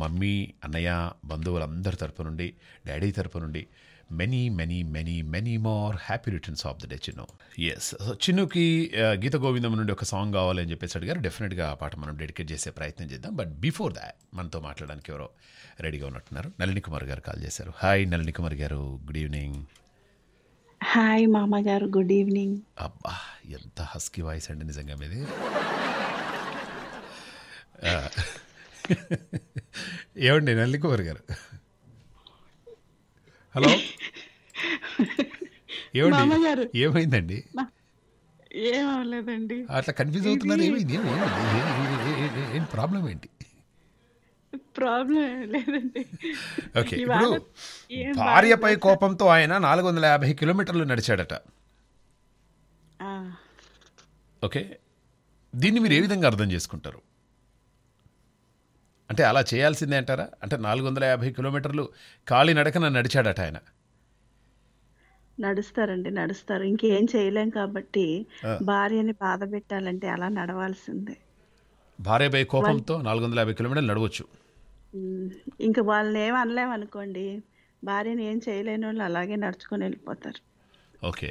మమ్మీ అన్నయ్య బంధువులందరి తరపు నుండి డాడీ తరపు నుండి many many many many more happy returns of the day Chinnu yes so చిన్నుకి గీత గోవిందం నుండి ఒక సాంగ్ కావాలని చెప్పేసి అడిగారు డెఫినెట్గా ఆ పాట మనం డెడికేట్ చేసే ప్రయత్నం చేద్దాం బట్ బిఫోర్ దాట్ మనతో మాట్లాడడానికి ఎవరో రెడీగా ఉన్నట్టున్నారు నలిని కుమార్ గారు కాల్ చేశారు హాయ్ నలిని కుమార్ గారు గుడ్ ఈవినింగ్ హాయ్ మామ గారు గుడ్ ఈవినింగ్ అబ్బా ఎంత హస్కీ వాయిస్ అండి నిజంగా మీది uh, ఏమండి నల్లి కుమార్ గారు హలో ఏమండి ఏమైందండి ఏమవలేదండి అట్లా కన్ఫ్యూజ్ అవుతున్నారు ఏమైంది ఏం ప్రాబ్లం ఏంటి ప్రాబ్లం లేదండి ఓకే ఇప్పుడు భార్యపై కోపంతో ఆయన నాలుగు వందల యాభై కిలోమీటర్లు నడిచాడట ఓకే దీన్ని మీరు ఏ విధంగా అర్థం చేసుకుంటారు అంటే అలా చేయాల్సిందే అంటారా అంటే నాలుగు వందల యాభై కిలోమీటర్లు ఖాళీ నడకన నడిచాడట ఆయన నడుస్తారండి నడుస్తారు ఇంకేం చేయలేం కాబట్టి భార్యని బాధ పెట్టాలంటే అలా నడవాల్సిందే భార్య పై కోపంతో నాలుగు వందల యాభై కిలోమీటర్లు నడవచ్చు ఇంకా వాళ్ళని ఏం అనలేమనుకోండి భార్యని ఏం చేయలేని వాళ్ళు అలాగే నడుచుకొని వెళ్ళిపోతారు ఓకే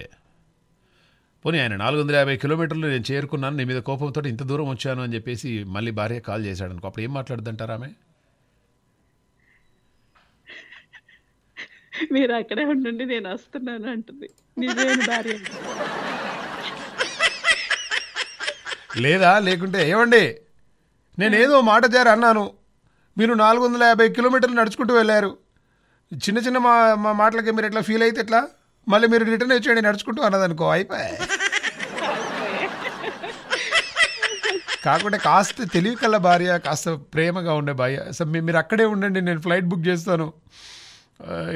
పోనీ ఆయన నాలుగు వందల యాభై కిలోమీటర్లు నేను చేరుకున్నాను నీ మీద కోపంతో ఇంత దూరం వచ్చాను అని చెప్పేసి మళ్ళీ భార్య కాల్ చేశాడు అనుకో అప్పుడు ఏం మాట్లాడదంటారు ఆమె మీరు అక్కడే ఉండండి నేను వస్తున్నాను అంటుంది భార్య లేదా లేకుంటే ఏమండి నేను ఏదో మాట చేర అన్నాను మీరు నాలుగు వందల యాభై కిలోమీటర్లు నడుచుకుంటూ వెళ్ళారు చిన్న చిన్న మా మాటలకి మీరు ఎట్లా ఫీల్ అయితే ఎట్లా మళ్ళీ మీరు రిటర్న్ వచ్చేయండి నడుచుకుంటూ అన్నదనుకో అయిపోయి కాకుండా కాస్త తెలివి కల భార్య కాస్త ప్రేమగా ఉండే భార్య అసలు మీరు అక్కడే ఉండండి నేను ఫ్లైట్ బుక్ చేస్తాను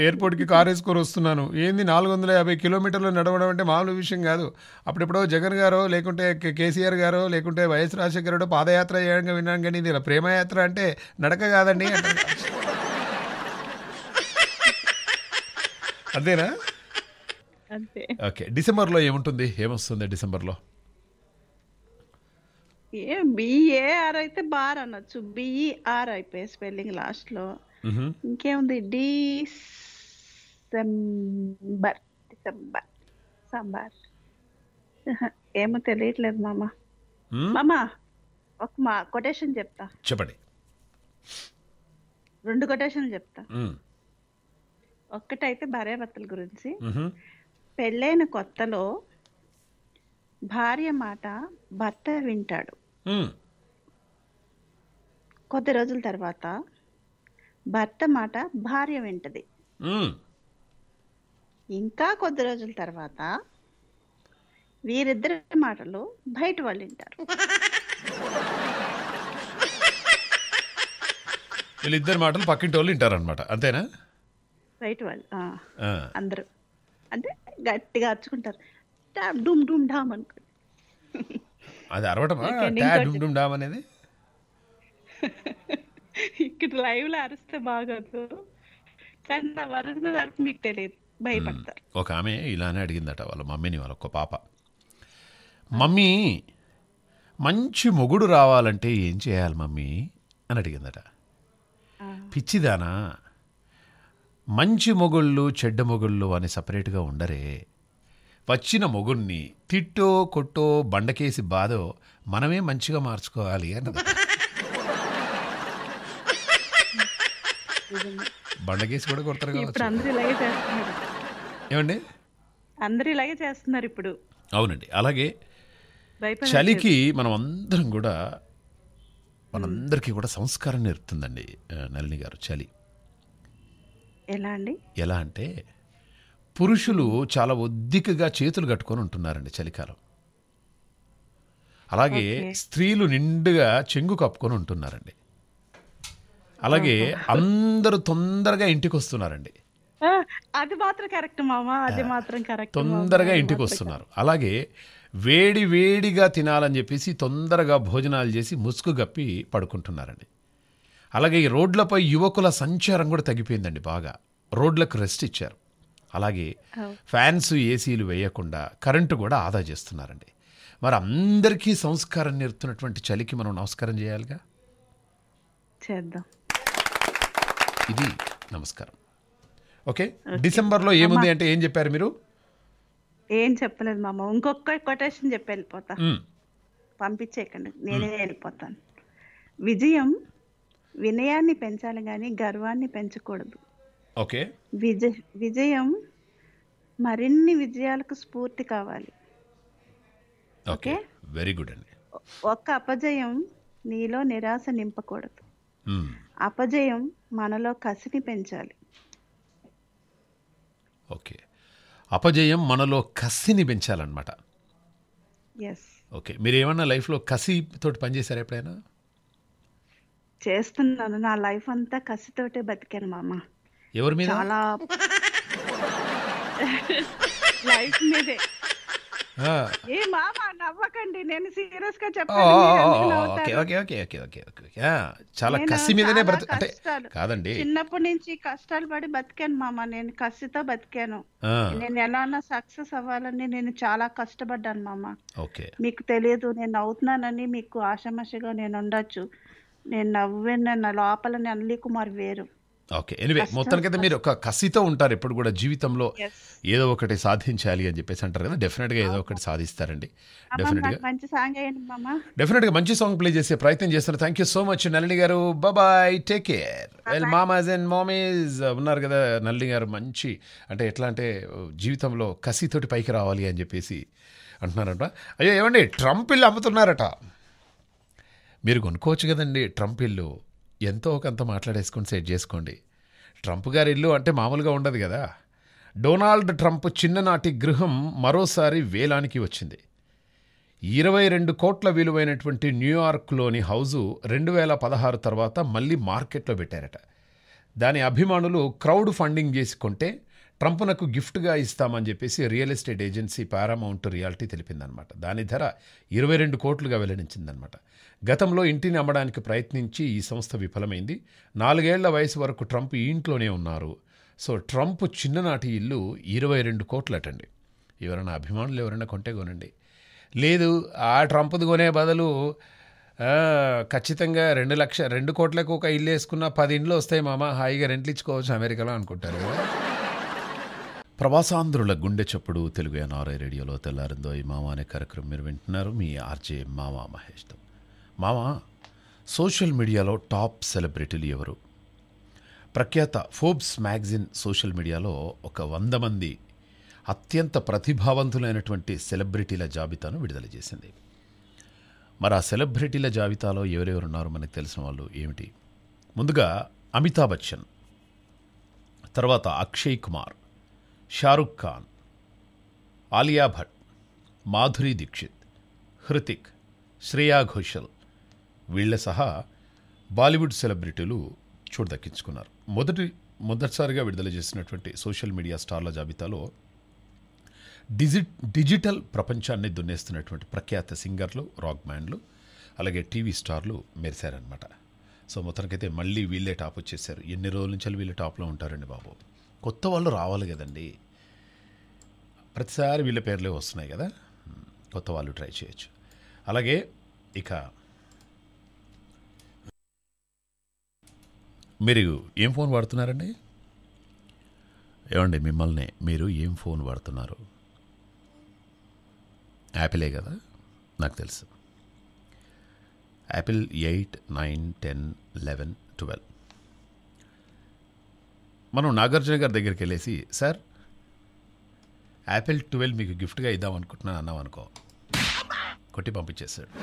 ఎయిర్పోర్ట్కి కార్ వేసుకొని వస్తున్నాను ఏంది నాలుగు వందల యాభై కిలోమీటర్లు నడవడం అంటే మామూలు విషయం కాదు అప్పుడెప్పుడో జగన్ గారో లేకుంటే కేసీఆర్ గారో లేకుంటే వైఎస్ రాజశేఖర గారు పాదయాత్ర చేయడంగా విన్నాను కానీ ఇది ఇలా ప్రేమయాత్ర అంటే నడక కాదండి అంతేనా అంతే ఓకే డిసెంబర్లో ఏముంటుంది ఏమొస్తుంది డిసెంబర్లో ఏ బిఏఆర్ అయితే బార్ అనొచ్చు బిఈఆర్ e అయిపోయి స్పెల్లింగ్ లాస్ట్ లో ఇంకేముంది డిసెంబర్ డిసెంబర్ సంబార్ ఏమో తెలియట్లేదు మామ మామ ఒక మా కొటేషన్ చెప్తా చెప్పండి రెండు కొటేషన్లు చెప్తా ఒక్కటైతే భార్యాభర్తల గురించి పెళ్ళైన కొత్తలో భార్య మాట భర్త వింటాడు కొద్ది రోజుల తర్వాత భర్త మాట భార్య వింటది ఇంకా కొద్ది రోజుల తర్వాత వీరిద్దరి మాటలు బయట వాళ్ళు వింటారు వీళ్ళిద్దరి మాటలు పక్కింటి వాళ్ళు అనమాట అంతేనా బయట వాళ్ళు అందరూ అంటే గట్టిగా అరుచుకుంటారు డామ్ డూమ్ డూమ్ డామ్ అనుకోండి అది అరవటమా ట్యా డూమ్ డామ్ అనేది ఇక్కడ లైవ్ లో అరిస్తే బాగోదు కానీ నా వరద అరుపు మీకు తెలియదు భయపడతారు ఒక ఆమె ఇలానే అడిగిందట వాళ్ళ మమ్మీని వాళ్ళ ఒక పాప మమ్మీ మంచి మొగుడు రావాలంటే ఏం చేయాలి మమ్మీ అని అడిగిందట పిచ్చిదానా మంచి మొగుళ్ళు చెడ్డ మొగుళ్ళు అని సపరేట్గా ఉండరే వచ్చిన మొగుణ్ణి తిట్టో కొట్టో బండకేసి బాధో మనమే మంచిగా మార్చుకోవాలి అని బండకేసి కూడా కొడతారు ఏమండి అందరూ ఇలాగే చేస్తున్నారు ఇప్పుడు అవునండి అలాగే చలికి మనం అందరం కూడా మనందరికీ కూడా సంస్కారం నేర్పుతుందండి నలిని గారు చలి ఎలా అండి ఎలా అంటే పురుషులు చాలా ఒద్దికగా చేతులు కట్టుకొని ఉంటున్నారండి చలికాలం అలాగే స్త్రీలు నిండుగా చెంగు కప్పుకొని ఉంటున్నారండి అలాగే అందరూ తొందరగా ఇంటికి వస్తున్నారండి అది మాత్రం కరెక్ట్ మామా అది మాత్రం కరెక్ట్ తొందరగా ఇంటికి వస్తున్నారు అలాగే వేడి వేడిగా తినాలని చెప్పేసి తొందరగా భోజనాలు చేసి ముసుగు గప్పి పడుకుంటున్నారండి అలాగే ఈ రోడ్లపై యువకుల సంచారం కూడా తగ్గిపోయిందండి బాగా రోడ్లకు రెస్ట్ ఇచ్చారు అలాగే ఫ్యాన్స్ ఏసీలు వేయకుండా కరెంటు కూడా ఆదా చేస్తున్నారండి మరి అందరికీ సంస్కారం నేర్పుతున్నటువంటి చలికి మనం నమస్కారం చేయాలిగా చేద్దాం ఇది నమస్కారం ఓకే డిసెంబర్లో ఏముంది అంటే ఏం చెప్పారు మీరు ఏం చెప్పలేదు మామ ఇంకొక కొటేషన్ చెప్పి వెళ్ళిపోతా పంపించేయకండి నేనే వెళ్ళిపోతాను విజయం వినయాన్ని పెంచాలి కానీ గర్వాన్ని పెంచకూడదు ఓకే విజయ విజయం మరిన్ని విజయాలకు స్ఫూర్తి కావాలి ఓకే వెరీ గుడ్ అండి ఒక్క అపజయం నీలో నిరాశ నింపకూడదు hmm. అపజయం మనలో కసిని పెంచాలి ఓకే అపజయం మనలో కసిని పెంచాలన్నమాట ఎస్ ఓకే మీరు ఏమన్నా లైఫ్లో తోటి పనిచేశారు ఎప్పుడైనా చేస్తున్నాను నా లైఫ్ అంతా కసితోటే బతికాను మామ ఎవరి మీద చాలా లైఫ్ మీదే ఏ మామ నవ్వకండి నేను సీరియస్ గా చెప్పాను చాలా కసి మీదనే అంటే కాదండి చిన్నప్పటి నుంచి కష్టాలు పడి బతికాను మామ నేను కసితో బతికాను నేను ఎలానా సక్సెస్ అవ్వాలని నేను చాలా కష్టపడ్డాను మామ ఓకే మీకు తెలియదు నేను అవుతున్నానని మీకు ఆషమషగా నేను ఉండొచ్చు నేను నవ్వెన్న నా లోపల నల్లి కుమార్ వేరు ఓకే ఎనివే మొత్తానికైతే మీరు ఒక కసితో ఉంటారు ఎప్పుడు కూడా జీవితంలో ఏదో ఒకటి సాధించాలి అని చెప్పేసి అంటారు కదా డెఫినెట్ గా ఏదో ఒకటి సాధిస్తారండి డెఫినెట్ గా మంచి సాంగ్ ప్లే చేసే ప్రయత్నం చేస్తారు thank you so much Nalli garu bye take care well మామాజ్ అండ్ మామీస్ ఉన్నారు కదా నల్లి గారు మంచి అంటే ఎట్లా అంటే uh, జీవితంలో కసితోటి పైకి రావాలి అని చెప్పేసి అంటున్నారంట అయ్యో ఏమండి ట్రంప్ ఇల్లు అమ్ముతున్నారట మీరు కొనుక్కోవచ్చు కదండి ట్రంప్ ఇల్లు ఎంతో కొంత మాట్లాడేసుకొని సెట్ చేసుకోండి ట్రంప్ గారి ఇల్లు అంటే మామూలుగా ఉండదు కదా డొనాల్డ్ ట్రంప్ చిన్ననాటి గృహం మరోసారి వేలానికి వచ్చింది ఇరవై రెండు కోట్ల విలువైనటువంటి న్యూయార్క్లోని హౌజు రెండు వేల పదహారు తర్వాత మళ్ళీ మార్కెట్లో పెట్టారట దాని అభిమానులు క్రౌడ్ ఫండింగ్ చేసుకుంటే ట్రంప్నకు గిఫ్ట్గా ఇస్తామని చెప్పేసి real estate agency Paramount reality తెలిపిందనమాట దాని ధర ఇరవై రెండు కోట్లుగా వెల్లడించిందనమాట గతంలో ఇంటిని అమ్మడానికి ప్రయత్నించి ఈ సంస్థ విఫలమైంది నాలుగేళ్ల వయసు వరకు ట్రంప్ ఈ ఇంట్లోనే ఉన్నారు సో ట్రంప్ చిన్ననాటి ఇల్లు ఇరవై రెండు కోట్లటండి ఎవరైనా అభిమానులు ఎవరైనా కొంటే కొనండి లేదు ఆ ట్రంప్ది కొనే బదులు ఖచ్చితంగా రెండు లక్ష రెండు కోట్లకు ఒక ఇల్లు వేసుకున్న పది ఇండ్లు వస్తాయి మామ హాయిగా రెంట్లు ఇచ్చుకోవచ్చు అమెరికాలో అనుకుంటారు ప్రవాసాంధ్రుల గుండె చప్పుడు తెలుగు ఎన్ఆర్ఐ రేడియోలో తెల్లారిందో ఈ మామ అనే కార్యక్రమం మీరు వింటున్నారు మీ ఆర్జే మామ మహేష్తో మామా సోషల్ మీడియాలో టాప్ సెలబ్రిటీలు ఎవరు ప్రఖ్యాత ఫోబ్స్ మ్యాగజిన్ సోషల్ మీడియాలో ఒక వంద మంది అత్యంత ప్రతిభావంతులైనటువంటి సెలబ్రిటీల జాబితాను విడుదల చేసింది మరి ఆ సెలబ్రిటీల జాబితాలో ఉన్నారో మనకు తెలిసిన వాళ్ళు ఏమిటి ముందుగా అమితాబ్ బచ్చన్ తర్వాత అక్షయ్ కుమార్ షారుఖ్ ఖాన్ ఆలియా భట్ మాధురి దీక్షిత్ హృతిక్ శ్రేయా ఘోషల్ వీళ్ళ సహా బాలీవుడ్ సెలబ్రిటీలు చూడదక్కించుకున్నారు మొదటి మొదటిసారిగా విడుదల చేసినటువంటి సోషల్ మీడియా స్టార్ల జాబితాలో డిజి డిజిటల్ ప్రపంచాన్ని దున్నేస్తున్నటువంటి ప్రఖ్యాత సింగర్లు రాక్ బ్యాండ్లు అలాగే టీవీ స్టార్లు మెరిశారనమాట సో మొత్తానికైతే మళ్ళీ వీళ్ళే టాప్ వచ్చేసారు ఎన్ని రోజుల నుంచి వీళ్ళే టాప్లో ఉంటారండి బాబు కొత్త వాళ్ళు రావాలి కదండి ప్రతిసారి వీళ్ళ పేర్లే వస్తున్నాయి కదా కొత్త వాళ్ళు ట్రై చేయొచ్చు అలాగే ఇక మీరు ఏం ఫోన్ వాడుతున్నారండి ఏమండి మిమ్మల్ని మీరు ఏం ఫోన్ వాడుతున్నారు యాపిలే కదా నాకు తెలుసు Apple eight nine ten eleven twelve మనం నాగార్జున గారి దగ్గరికి వెళ్ళేసి సార్ యాపిల్ ట్వెల్వ్ మీకు గిఫ్ట్గా ఇద్దాం అనుకుంటున్నాను అన్నాం అనుకో కొట్టి పంపించేశాడు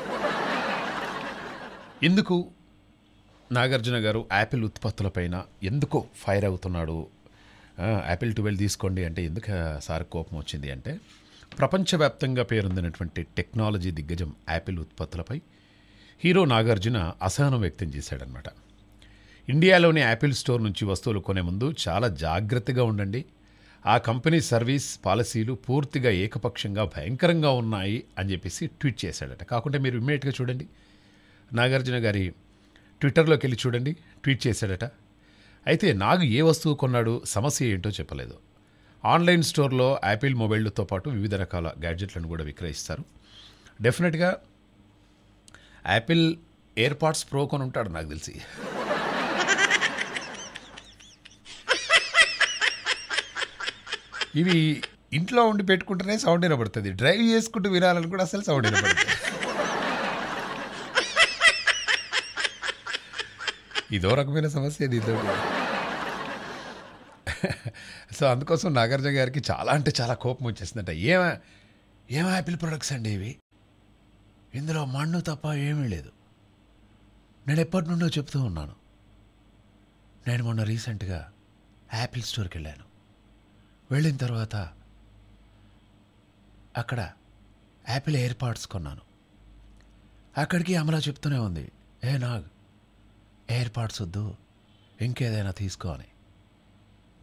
ఎందుకు నాగార్జున గారు యాపిల్ ఉత్పత్తులపైన ఎందుకో ఫైర్ అవుతున్నాడు యాపిల్ ట్వెల్వ్ తీసుకోండి అంటే ఎందుకు సార్ కోపం వచ్చింది అంటే ప్రపంచవ్యాప్తంగా పేరొందినటువంటి టెక్నాలజీ దిగ్గజం యాపిల్ ఉత్పత్తులపై హీరో నాగార్జున అసహనం వ్యక్తం చేశాడనమాట ఇండియాలోని యాపిల్ స్టోర్ నుంచి వస్తువులు కొనే ముందు చాలా జాగ్రత్తగా ఉండండి ఆ కంపెనీ సర్వీస్ పాలసీలు పూర్తిగా ఏకపక్షంగా భయంకరంగా ఉన్నాయి అని చెప్పేసి ట్వీట్ చేశాడట కాకుంటే మీరు ఇమ్మీడియట్గా చూడండి నాగార్జున గారి ట్విట్టర్లోకి వెళ్ళి చూడండి ట్వీట్ చేశాడట అయితే నాగు ఏ వస్తువు కొన్నాడు సమస్య ఏంటో చెప్పలేదు ఆన్లైన్ స్టోర్లో యాపిల్ మొబైళ్లతో పాటు వివిధ రకాల గ్యాడ్జెట్లను కూడా విక్రయిస్తారు డెఫినెట్గా యాపిల్ ఎయిర్పాడ్స్ ప్రో కొని ఉంటాడు నాకు తెలిసి ఇవి ఇంట్లో ఉండి పెట్టుకుంటేనే సౌండ్ వినబడుతుంది డ్రైవ్ చేసుకుంటూ వినాలని కూడా అసలు సౌండ్ వినబడుతుంది ఇదో రకమైన సమస్య నీతో సో అందుకోసం నాగార్జున గారికి చాలా అంటే చాలా కోపం వచ్చేసిందట ఏమా ఏం యాపిల్ ప్రొడక్ట్స్ అండి ఇవి ఇందులో మన్ను తప్ప ఏమీ లేదు నేను ఎప్పటి నుండో చెప్తూ ఉన్నాను నేను మొన్న రీసెంట్గా యాపిల్ స్టోర్కి వెళ్ళాను వెళ్ళిన తర్వాత అక్కడ యాపిల్ ఎయిర్పాడ్స్ కొన్నాను అక్కడికి అమలా చెప్తూనే ఉంది ఏ నాగ్ ఎయిర్పాడ్స్ వద్దు ఇంకేదైనా తీసుకో అని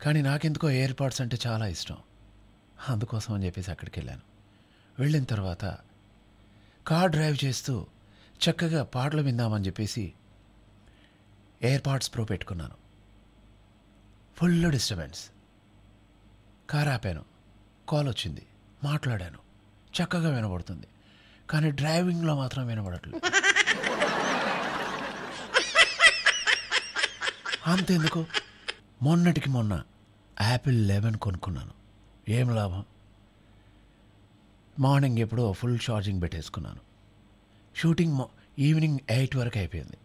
కానీ నాకెందుకో ఎయిర్పాడ్స్ అంటే చాలా ఇష్టం అందుకోసం అని చెప్పేసి అక్కడికి వెళ్ళాను వెళ్ళిన తర్వాత కార్ డ్రైవ్ చేస్తూ చక్కగా పాటలు విందామని చెప్పేసి ఎయిర్పాడ్స్ ప్రో పెట్టుకున్నాను ఫుల్ డిస్టర్బెన్స్ కార్ ఆపాను కాల్ వచ్చింది మాట్లాడాను చక్కగా వినబడుతుంది కానీ డ్రైవింగ్లో మాత్రం వినబడట్లేదు అంతెందుకు మొన్నటికి మొన్న యాపిల్ లెవెన్ కొనుక్కున్నాను ఏం లాభం మార్నింగ్ ఎప్పుడో ఫుల్ ఛార్జింగ్ పెట్టేసుకున్నాను షూటింగ్ ఈవినింగ్ ఎయిట్ వరకు అయిపోయింది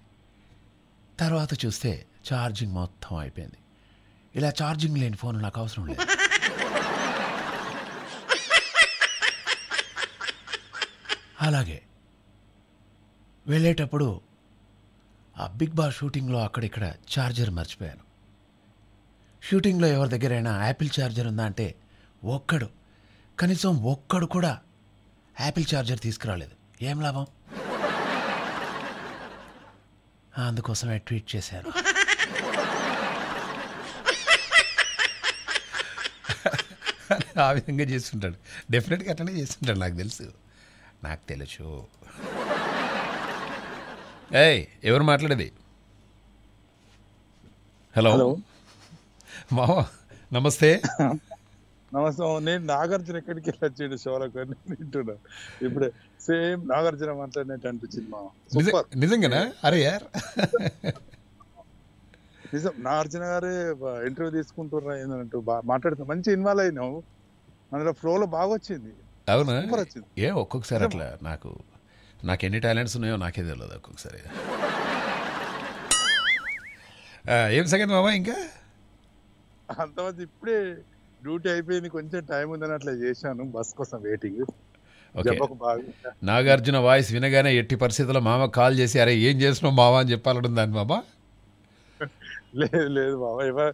తర్వాత చూస్తే ఛార్జింగ్ మొత్తం అయిపోయింది ఇలా ఛార్జింగ్ లేని ఫోన్ నాకు అవసరం లేదు అలాగే వెళ్ళేటప్పుడు ఆ బిగ్ బాస్ షూటింగ్లో అక్కడిక్కడ ఛార్జర్ మర్చిపోయాను షూటింగ్లో ఎవరి దగ్గరైనా యాపిల్ ఛార్జర్ ఉందా అంటే ఒక్కడు కనీసం ఒక్కడు కూడా యాపిల్ ఛార్జర్ తీసుకురాలేదు ఏం లాభం అందుకోసమే ట్వీట్ చేశాను ఆ విధంగా చేస్తుంటాడు డెఫినెట్గా అట్లనే చేస్తుంటాడు నాకు తెలుసు నాకు తెలుసు ఏయ్ ఎవరు మాట్లాడేది హలో మావా నమస్తే నమస్తే నేను నాగార్జున ఎక్కడికి వెళ్ళి వచ్చాడు షోలకు అని వింటున్నా ఇప్పుడు సేమ్ నాగార్జున మాట్లాడినట్టు అనిపించింది మా నిజంగానా అరే యార్ నిజం నాగార్జున గారే ఇంటర్వ్యూ తీసుకుంటున్నా ఏంటంటూ బాగా మాట్లాడుతున్నా మంచి ఇన్వాల్వ్ అయినావు అందులో ఫ్లోలో బాగా వచ్చింది అవునా ఏ ఒక్కొక్కసారి అట్లా నాకు నాకు ఎన్ని టాలెంట్స్ ఉన్నాయో నాకే తెలియదు ఒక్కొక్కసారి ఏం సెకండ్ బాబా ఇంకా అంతవరకు ఇప్పుడే డ్యూటీ అయిపోయింది కొంచెం టైం ఉందని అట్లా చేశాను బస్ కోసం వెయిటింగ్ నాగార్జున వాయిస్ వినగానే ఎట్టి పరిస్థితుల్లో మామ కాల్ చేసి అరే ఏం చేసినావు మావా అని చెప్పాలంటుంది దాని బాబా లేదు లేదు బాబా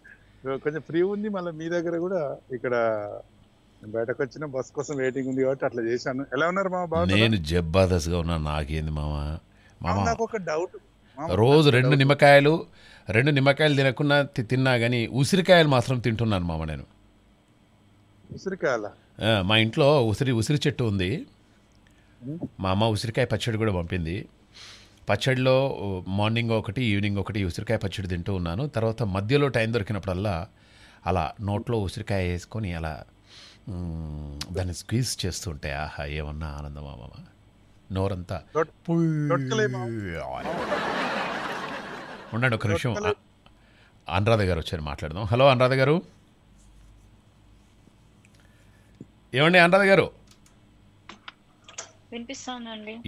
కొంచెం ఫ్రీ ఉంది మళ్ళీ మీ దగ్గర కూడా ఇక్కడ బయటకు వచ్చిన బస్ కోసం వెయిటింగ్ ఉంది కాబట్టి అట్లా చేశాను ఎలా ఉన్నారు మామ నేను జబ్బాదస్గా ఉన్నాను నాకేంది మామ మామ నాకు ఒక డౌట్ రోజు రెండు నిమ్మకాయలు రెండు నిమ్మకాయలు తినకుండా తిన్నా కానీ ఉసిరికాయలు మాత్రం తింటున్నాను మామ నేను ఉసిరికాయల మా ఇంట్లో ఉసిరి ఉసిరి చెట్టు ఉంది మా అమ్మ ఉసిరికాయ పచ్చడి కూడా పంపింది పచ్చడిలో మార్నింగ్ ఒకటి ఈవినింగ్ ఒకటి ఉసిరికాయ పచ్చడి తింటూ ఉన్నాను తర్వాత మధ్యలో టైం దొరికినప్పుడల్లా అలా నోట్లో ఉసిరికాయ వేసుకొని అలా దాన్ని స్క్వీజ్ చేస్తుంటే ఆహా ఏమన్నా ఆనందమా మామ నోరంతా ఉండండి ఒక నిమిషం అనురాధ గారు వచ్చారు మాట్లాడదాం హలో అనురాధ గారు ఏమండి అనురాధ గారు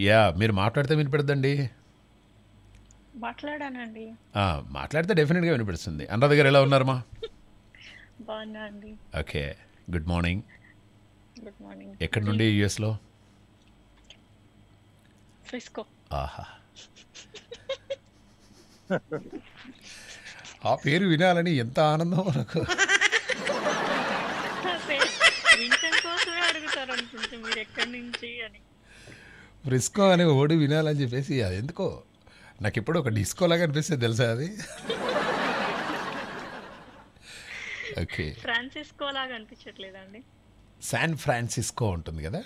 యా మీరు మాట్లాడితే వినిపెడదండి మాట్లాడానండి మాట్లాడితే డెఫినెట్గా వినిపిస్తుంది అనురాధ గారు ఎలా ఉన్నారమ్మా okay good morning good morning ఎక్కడి నుండి యుఎస్లో ఆహా ఆ పేరు వినాలని ఎంత ఆనందం మనకు ఫ్రిస్కో అనే ఓడి వినాలని చెప్పేసి అది ఎందుకో నాకు ఎప్పుడు ఒక డిస్కో లాగా అనిపిస్తే తెలుసా అది ఓకే ఫ్రాన్సిస్కో లాగా శాన్ ఫ్రాన్సిస్కో ఉంటుంది కదా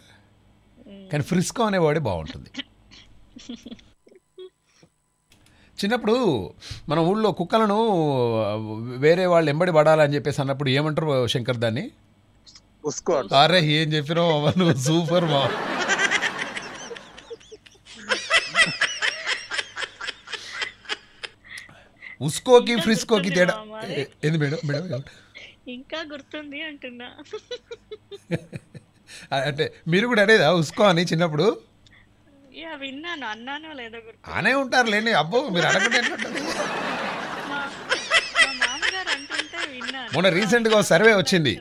కానీ ఫ్రిస్కో అనేవాడే బాగుంటుంది చిన్నప్పుడు మన ఊళ్ళో కుక్కలను వేరే వాళ్ళు ఎంబడి పడాలని చెప్పేసి అన్నప్పుడు ఏమంటారు శంకర్ దాన్ని అరే ఏం చెప్పినావు సూపర్ మా ఉస్కోకి ఫ్రిస్కోకి తేడా ఏంది మేడం మేడం ఇంకా గుర్తుంది అంటున్నా అంటే మీరు కూడా అనేదా ఉస్కో అని చిన్నప్పుడు విన్నాను అన్నానో లేదో గుర్తు అనే ఉంటారు లేని అబ్బో మీరు అడగండి మొన్న రీసెంట్గా సర్వే వచ్చింది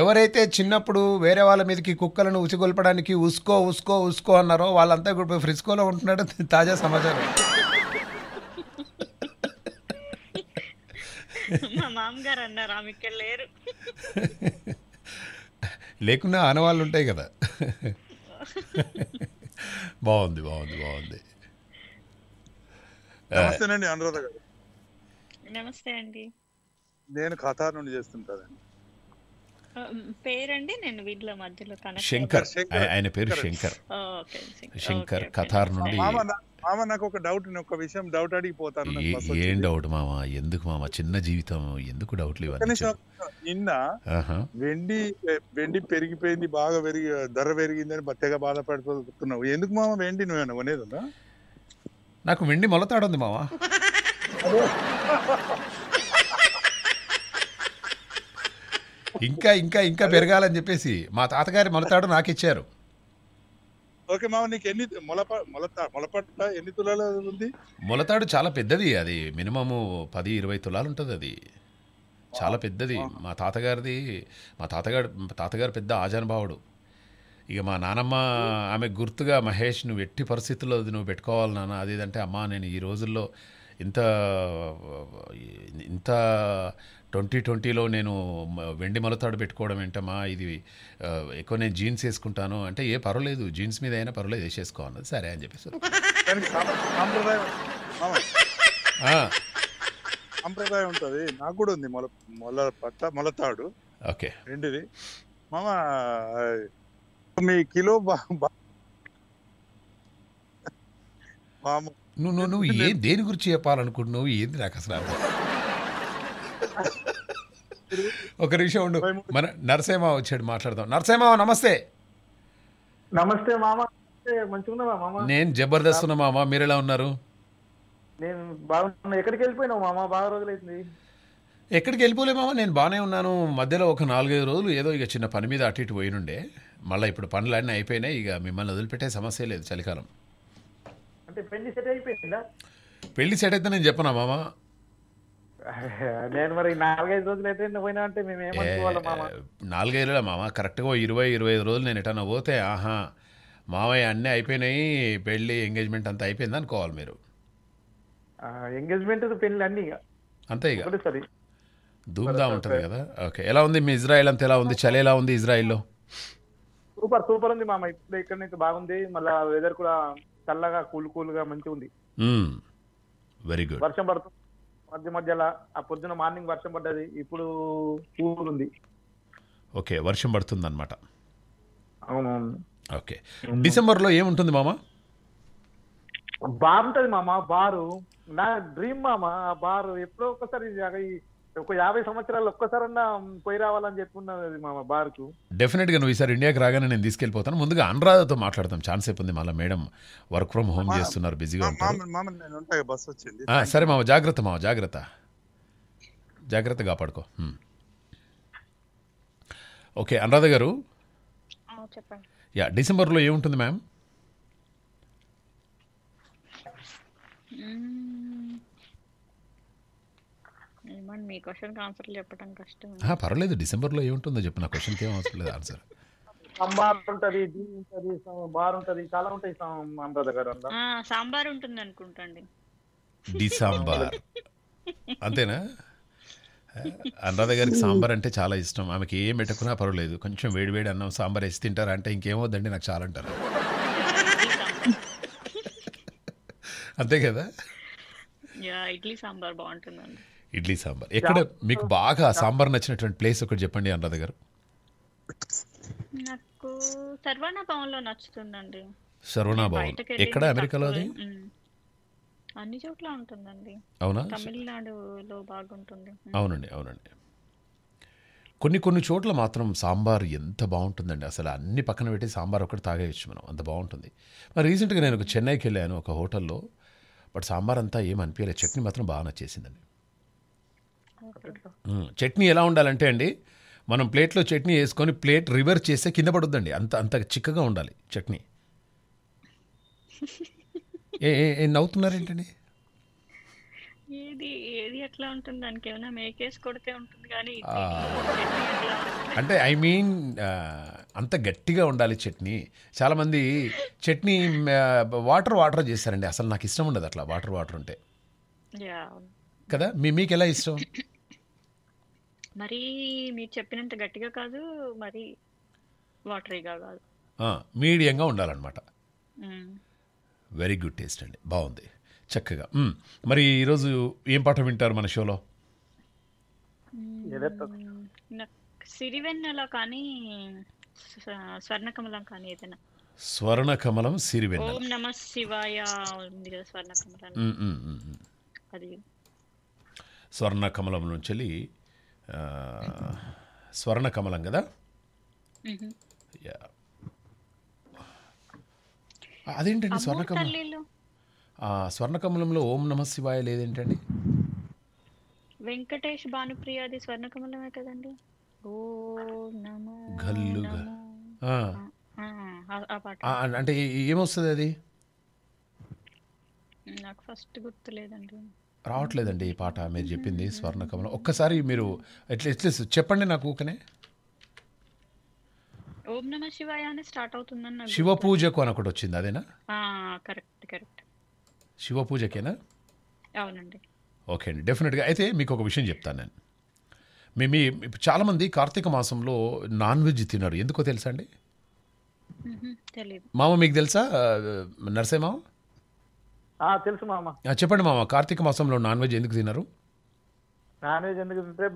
ఎవరైతే చిన్నప్పుడు వేరే వాళ్ళ మీదకి కుక్కలను ఉచిగొల్పడానికి ఉస్కో ఉస్కో ఉస్కో అన్నారో వాళ్ళంతా ఇప్పుడు ఫ్రిస్కోలో ఉంటున్నాడు తాజా సమాచారం మా మామగారు అన్నారు ఆమె ఇక్కడ లేరు లేకున్నా ఆనవాళ్ళు ఉంటాయి కదా బాగుంది బాగుంది బాగుంది నమస్తేనండి అనురాధ గారు నమస్తే అండి నేను ఖతార్ నుండి చేస్తుంటానండి పేరండి నేను వీటిలో మధ్యలో శంకర్ ఆయన పేరు శంకర్ శంకర్ కథార్ నుండి మామ నాకు ఒక డౌట్ ఒక విషయం డౌట్ అడిగిపోతాను ఏం డౌట్ మామ ఎందుకు మామ చిన్న జీవితం ఎందుకు డౌట్ డౌట్లు నిన్న వెండి వెండి పెరిగిపోయింది బాగా పెరిగి ధర పెరిగిందని బత్తగా బాధపడుతున్నావు ఎందుకు మామ వెండి నువ్వేనా కొనేదా నాకు వెండి మొలతాడుంది మామ ఇంకా ఇంకా ఇంకా పెరగాలని చెప్పేసి మా తాతగారి మొలతాడు నాకు ఇచ్చారు ఓకే మామ నీకు ఎన్ని మొలప మొలత మొలపట్ట ఎన్ని తులాలు ఉంది మొలతాడు చాలా పెద్దది అది మినిమము పది ఇరవై తులాలు ఉంటుంది అది చాలా పెద్దది మా తాతగారిది మా తాతగారు తాతగారు పెద్ద ఆజానుభావుడు ఇక మా నానమ్మ ఆమె గుర్తుగా మహేష్ నువ్వు ఎట్టి పరిస్థితుల్లో అది నువ్వు పెట్టుకోవాలి నాన్న అది అంటే అమ్మ నేను ఈ రోజుల్లో ఇంత ఇంత ట్వంటీ ట్వంటీలో నేను వెండి మలతాడు పెట్టుకోవడం ఏంటమ్మా ఇది ఎక్కువ నేను జీన్స్ వేసుకుంటాను అంటే ఏ పర్వాలేదు జీన్స్ మీద అయినా పర్వాలేదు వేసేసుకోవాలి సరే అని చెప్పేసి సాంప్రదాయం ఉంటుంది నాకు కూడా ఉంది మొల మొల పట్ట మొలతాడు ఓకే రెండుది మామ మీ కిలో నువ్వు నువ్వు ఏం దేని గురించి చెప్పాలనుకుంటున్నావు ఏంది నాకు అసలు ఒక నిమిషం ఉండు మన నరసేమ వచ్చాడు మాట్లాడదాం నరసేమ నమస్తే నమస్తే మామా నేను జబర్దస్త్ ఉన్నా మామా మీరు ఎలా ఉన్నారు నేను బాగున్నా ఎక్కడికి వెళ్ళిపోయినావు మామా బాగా రోజులైంది ఎక్కడికి వెళ్ళిపోలే నేను బాగానే ఉన్నాను మధ్యలో ఒక నాలుగైదు రోజులు ఏదో ఇక చిన్న పని మీద అటు ఇటు పోయినుండే మళ్ళీ ఇప్పుడు పనులు అన్నీ అయిపోయినాయి ఇక మిమ్మల్ని వదిలిపెట్టే సమస్య లేదు చలికాలం అంటే పెళ్లి సెట్ అయిపోయిందా పెళ్లి సెట్ అయితే నేను చెప్పనా మామా నేను మరి నాలుగైదు రోజులు ఎటైనా పోయినా అంటే మేము ఏమనుకోవాలి మామ నాలుగైదులా మామ కరెక్ట్గా ఇరవై ఇరవై ఐదు రోజులు నేను ఎటన్నా పోతే ఆహా మామయ్య అన్నీ అయిపోయినాయి పెళ్ళి ఎంగేజ్మెంట్ అంతా అయిపోయింది అనుకోవాలి మీరు ఎంగేజ్మెంట్ పెళ్ళి అన్ని అంతే ఇక సరే ఉంటుంది కదా ఓకే ఎలా ఉంది మీ ఇజ్రాయెల్ అంతా ఎలా ఉంది చలి ఎలా ఉంది ఇజ్రాయెల్లో సూపర్ సూపర్ ఉంది మామ ఇప్పుడు ఇక్కడ నుంచి బాగుంది మళ్ళీ వెదర్ కూడా చల్లగా కూల్ కూల్ గా మంచిగా ఉంది వెరీ గుడ్ వర్షం పడుతుంది మధ్య మధ్యలో ఆ పొద్దున మార్నింగ్ వర్షం పడ్డది ఇప్పుడు ఊరుంది ఓకే వర్షం పడుతుంది అనమాట అవునవును ఓకే డిసెంబర్లో ఏముంటుంది మామ బాగుంటది మామ బారు నా డ్రీమ్ మామ బారు ఎప్పుడో ఒకసారి ఒక యాభై సంవత్సరాలు ఒక్కసారన్నా పోయి రావాలని అది మా బార్కు డెఫినెట్ గా నువ్వు ఈసారి ఇండియాకి రాగానే నేను తీసుకెళ్ళిపోతాను ముందుగా అనురాధతో మాట్లాడతాం ఛాన్స్ అయిపోయింది మళ్ళీ మేడం వర్క్ ఫ్రమ్ హోమ్ చేస్తున్నారు బిజీగా ఉంటారు బస్ వచ్చింది సరే మామ జాగ్రత్త మామ జాగ్రత్త జాగ్రత్త కాపాడుకో ఓకే అనురాధ గారు యా డిసెంబర్లో ఏముంటుంది మ్యామ్ ఏమండి మీ క్వశ్చన్కి ఆన్సర్ చెప్పడం కష్టం పర్వాలేదు డిసెంబర్లో ఏముంటుందో చెప్పు నా క్వశ్చన్కి ఏం అవసరం లేదు ఆన్సర్ సాంబార్ ఉంటది ఉంటది బార్ ఉంటది చాలా ఉంటాయి ఆంధ్ర దగ్గర సాంబార్ ఉంటుంది అనుకుంటండి డిసాంబార్ అంతేనా అనురాధ గారికి సాంబార్ అంటే చాలా ఇష్టం ఆమెకి ఏం పెట్టుకున్నా పర్వాలేదు కొంచెం వేడి వేడి అన్నం సాంబార్ వేసి తింటారా అంటే ఇంకేమొద్దండి నాకు చాలా అంటారు అంతే కదా ఇడ్లీ సాంబార్ బాగుంటుందండి ఇడ్లీ సాంబార్ ఎక్కడ మీకు బాగా సాంబార్ నచ్చినటువంటి ప్లేస్ ఒకటి చెప్పండి అనురాధ గారు నాకు సర్వనాభవంలో నచ్చుతుందండి ఎక్కడ అమెరికాలో అది అన్ని చోట్ల ఉంటుందండి అవునా తమిళనాడులో బాగుంటుంది అవునండి అవునండి కొన్ని కొన్ని చోట్ల మాత్రం సాంబార్ ఎంత బాగుంటుందండి అసలు అన్ని పక్కన పెట్టి సాంబార్ ఒకటి తాగేయచ్చు మనం అంత బాగుంటుంది మరి రీసెంట్గా నేను ఒక చెన్నైకి వెళ్ళాను ఒక హోటల్లో బట్ సాంబార్ అంతా ఏమనిపించలేదు చట్నీ మాత్రం బాగా నచ్చేసిందండి చట్నీ ఎలా ఉండాలంటే అండి మనం ప్లేట్లో చట్నీ వేసుకొని ప్లేట్ రివర్స్ చేస్తే కింద పడుద్దండి అంత అంత చిక్కగా ఉండాలి చట్నీ ఏ నవ్వుతున్నారేంటండి ఏది ఏది అంటే ఐ మీన్ అంత గట్టిగా ఉండాలి చట్నీ చాలామంది చట్నీ వాటర్ వాటర్ చేస్తారండి అసలు నాకు ఇష్టం ఉండదు అట్లా వాటర్ వాటర్ ఉంటే కదా మీ మీకు ఎలా ఇష్టం మరీ మీరు చెప్పినంత గట్టిగా కాదు మరి వాటరీగా కాదు మీడియంగా ఉండాలన్నమాట వెరీ గుడ్ టేస్ట్ అండి బాగుంది చక్కగా మరి ఈరోజు ఏం పాట వింటారు మన షోలో సిరివెన్నెల కానీ స్వర్ణకమలం కానీ ఏదైనా స్వర్ణకమలం సిరివెన్నెల ఓం నమ శివాయ ఉంది కదా స్వర్ణకమలం అది స్వర్ణకమలం నుంచి స్వర్ణ కమలం కదా అదేంటండి స్వర్ణకమలం స్వర్ణకమలంలో ఓం నమ శివాయ లేదేంటండి వెంకటేష్ భానుప్రియ అది స్వర్ణకమలమే కదండి అంటే ఏమొస్తుంది అది నాకు ఫస్ట్ గుర్తు లేదండి రావట్లేదండి ఈ పాట మీరు చెప్పింది స్వర్ణకమలం ఒక్కసారి మీరు ఎట్లా ఎట్లీస్ట్ చెప్పండి నాకు ఊకనే ఓం నమ శివాయ అని స్టార్ట్ అవుతుందని శివ పూజకు అని ఒకటి వచ్చింది అదేనా కరెక్ట్ కరెక్ట్ శివ పూజకేనా అవునండి ఓకే అండి డెఫినెట్గా అయితే మీకు ఒక విషయం చెప్తాను నేను మీ మీ చాలామంది కార్తీక మాసంలో నాన్ వెజ్ తిన్నారు ఎందుకో తెలుసా అండి మామ మీకు తెలుసా నరసే తెలుసు మామ చెప్పండి మామ కార్తీక మాసంలో నాన్ వెజ్ ఎందుకు తిన్నారు నాన్ వెజ్ ఎందుకు తింటే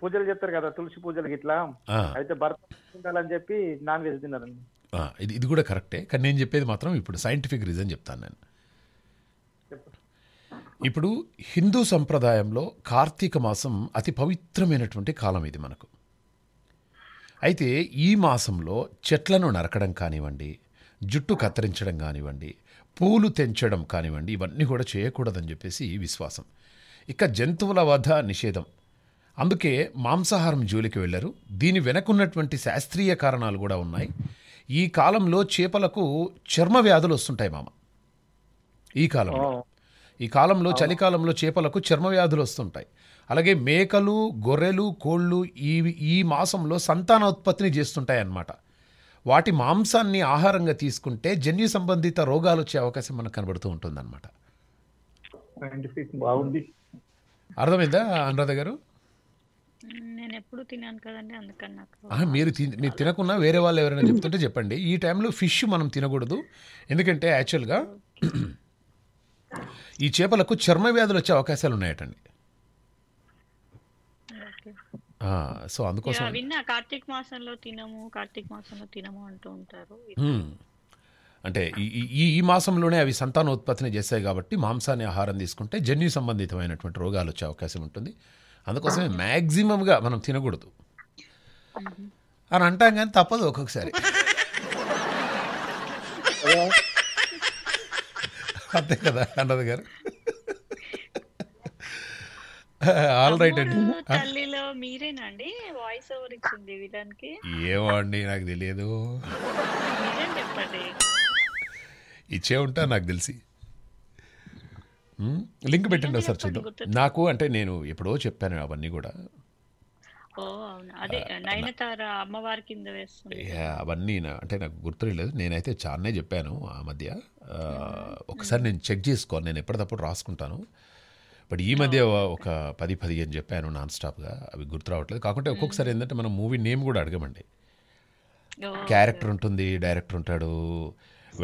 పూజలు చెప్తారు కదా తులసి పూజలు ఇట్లా అయితే భర్త తింటాలని చెప్పి నాన్ వెజ్ తిన్నారండి ఇది ఇది కూడా కరెక్టే కానీ నేను చెప్పేది మాత్రం ఇప్పుడు సైంటిఫిక్ రీజన్ చెప్తాను నేను ఇప్పుడు హిందూ సంప్రదాయంలో కార్తీక మాసం అతి పవిత్రమైనటువంటి కాలం ఇది మనకు అయితే ఈ మాసంలో చెట్లను నరకడం కానివ్వండి జుట్టు కత్తిరించడం కానివ్వండి పూలు తెంచడం కానివ్వండి ఇవన్నీ కూడా చేయకూడదని చెప్పేసి విశ్వాసం ఇక జంతువుల వధ నిషేధం అందుకే మాంసాహారం జోలికి వెళ్లారు దీని వెనకున్నటువంటి శాస్త్రీయ కారణాలు కూడా ఉన్నాయి ఈ కాలంలో చేపలకు చర్మ వ్యాధులు వస్తుంటాయి మామ ఈ కాలంలో ఈ కాలంలో చలికాలంలో చేపలకు చర్మ వ్యాధులు వస్తుంటాయి అలాగే మేకలు గొర్రెలు కోళ్ళు ఈ ఈ మాసంలో సంతానోత్పత్తిని చేస్తుంటాయి అన్నమాట వాటి మాంసాన్ని ఆహారంగా తీసుకుంటే జన్యు సంబంధిత రోగాలు వచ్చే అవకాశం మనకు కనబడుతూ ఉంటుంది అనమాట బాగుంది అర్థమైందా అనురాధ గారు నేను ఎప్పుడు మీరు మీరు తినకున్నా వేరే వాళ్ళు ఎవరైనా చెప్తుంటే చెప్పండి ఈ టైంలో ఫిష్ మనం తినకూడదు ఎందుకంటే యాక్చువల్గా ఈ చేపలకు చర్మ వ్యాధులు వచ్చే అవకాశాలు ఉన్నాయటండి సో అందుకోసం విన్నా కార్తీక మాసంలో తినము కార్తీక మాసంలో తినము అంటూ ఉంటారు అంటే ఈ ఈ మాసంలోనే అవి సంతానోత్పత్తిని చేస్తాయి కాబట్టి మాంసాన్ని ఆహారం తీసుకుంటే జన్యు సంబంధితమైనటువంటి రోగాలు వచ్చే అవకాశం ఉంటుంది అందుకోసమే మ్యాక్సిమంగా మనం తినకూడదు అని అంటాం కానీ తప్పదు ఒక్కొక్కసారి అంతే కదా అన్నది గారు ఆల్ రైట్ అండి తల్లిలో మీరేనండి వాయిస్ ఓవర్ ఇచ్చింది ఏమో అండి నాకు తెలియదు ఇచ్చే ఉంటా నాకు తెలిసి లింక్ పెట్టండి ఒకసారి చూద్దాం నాకు అంటే నేను ఎప్పుడో చెప్పాను అవన్నీ కూడా అవన్నీ అంటే నాకు గుర్తులేదు నేనైతే చాలానే చెప్పాను ఆ మధ్య ఒకసారి నేను చెక్ చేసుకోను నేను ఎప్పటికప్పుడు రాసుకుంటాను బట్ ఈ మధ్య ఒక పది పది అని చెప్పాను నాన్ స్టాప్గా అవి గుర్తు రావట్లేదు కాకుంటే ఒక్కొక్కసారి ఏంటంటే మనం మూవీ నేమ్ కూడా అడగమండి క్యారెక్టర్ ఉంటుంది డైరెక్టర్ ఉంటాడు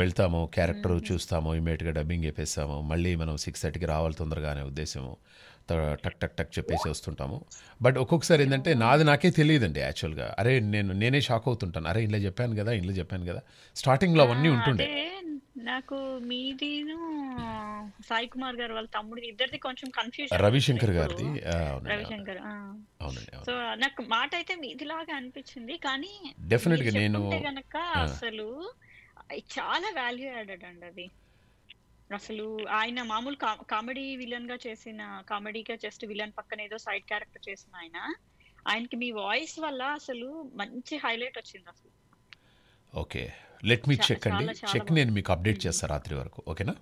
వెళ్తాము క్యారెక్టర్ చూస్తాము ఇమీడియట్గా డబ్బింగ్ చెప్పేస్తాము మళ్ళీ మనం సిక్స్ థర్టీకి రావాలి తొందరగా అనే ఉద్దేశము టక్ టక్ టక్ చెప్పేసి వస్తుంటాము బట్ ఒక్కొక్కసారి ఏంటంటే నాది నాకే తెలియదండి యాక్చువల్గా అరే నేను నేనే షాక్ అవుతుంటాను అరే ఇంట్లో చెప్పాను కదా ఇంట్లో చెప్పాను కదా స్టార్టింగ్లో అవన్నీ ఉంటుండే నాకు మీదిను సాయి కుమార్ గారు వాళ్ళ తమ్ముడిది ఇద్దరిది కొంచెం కన్ఫ్యూజన్ రవిశంకర్ గారిది రవిశంకర్ సో నాకు మాట అయితే మీదిలాగా అనిపించింది కానీ డెఫినెట్ గా నేను గనక అసలు చాలా వాల్యూ యాడెడ్ అండి అది అసలు ఆయన మామూలు కామెడీ విలన్ గా చేసిన కామెడీగా జస్ట్ విలన్ పక్కన ఏదో సైడ్ క్యారెక్టర్ చేసిన ఆయన ఆయనకి మీ వాయిస్ వల్ల అసలు మంచి హైలైట్ వచ్చింది అసలు ఓకే లెట్ మీ చెక్ అండి చెక్ నేను మీకు అప్డేట్ చేస్తాను రాత్రి వరకు ఓకేనా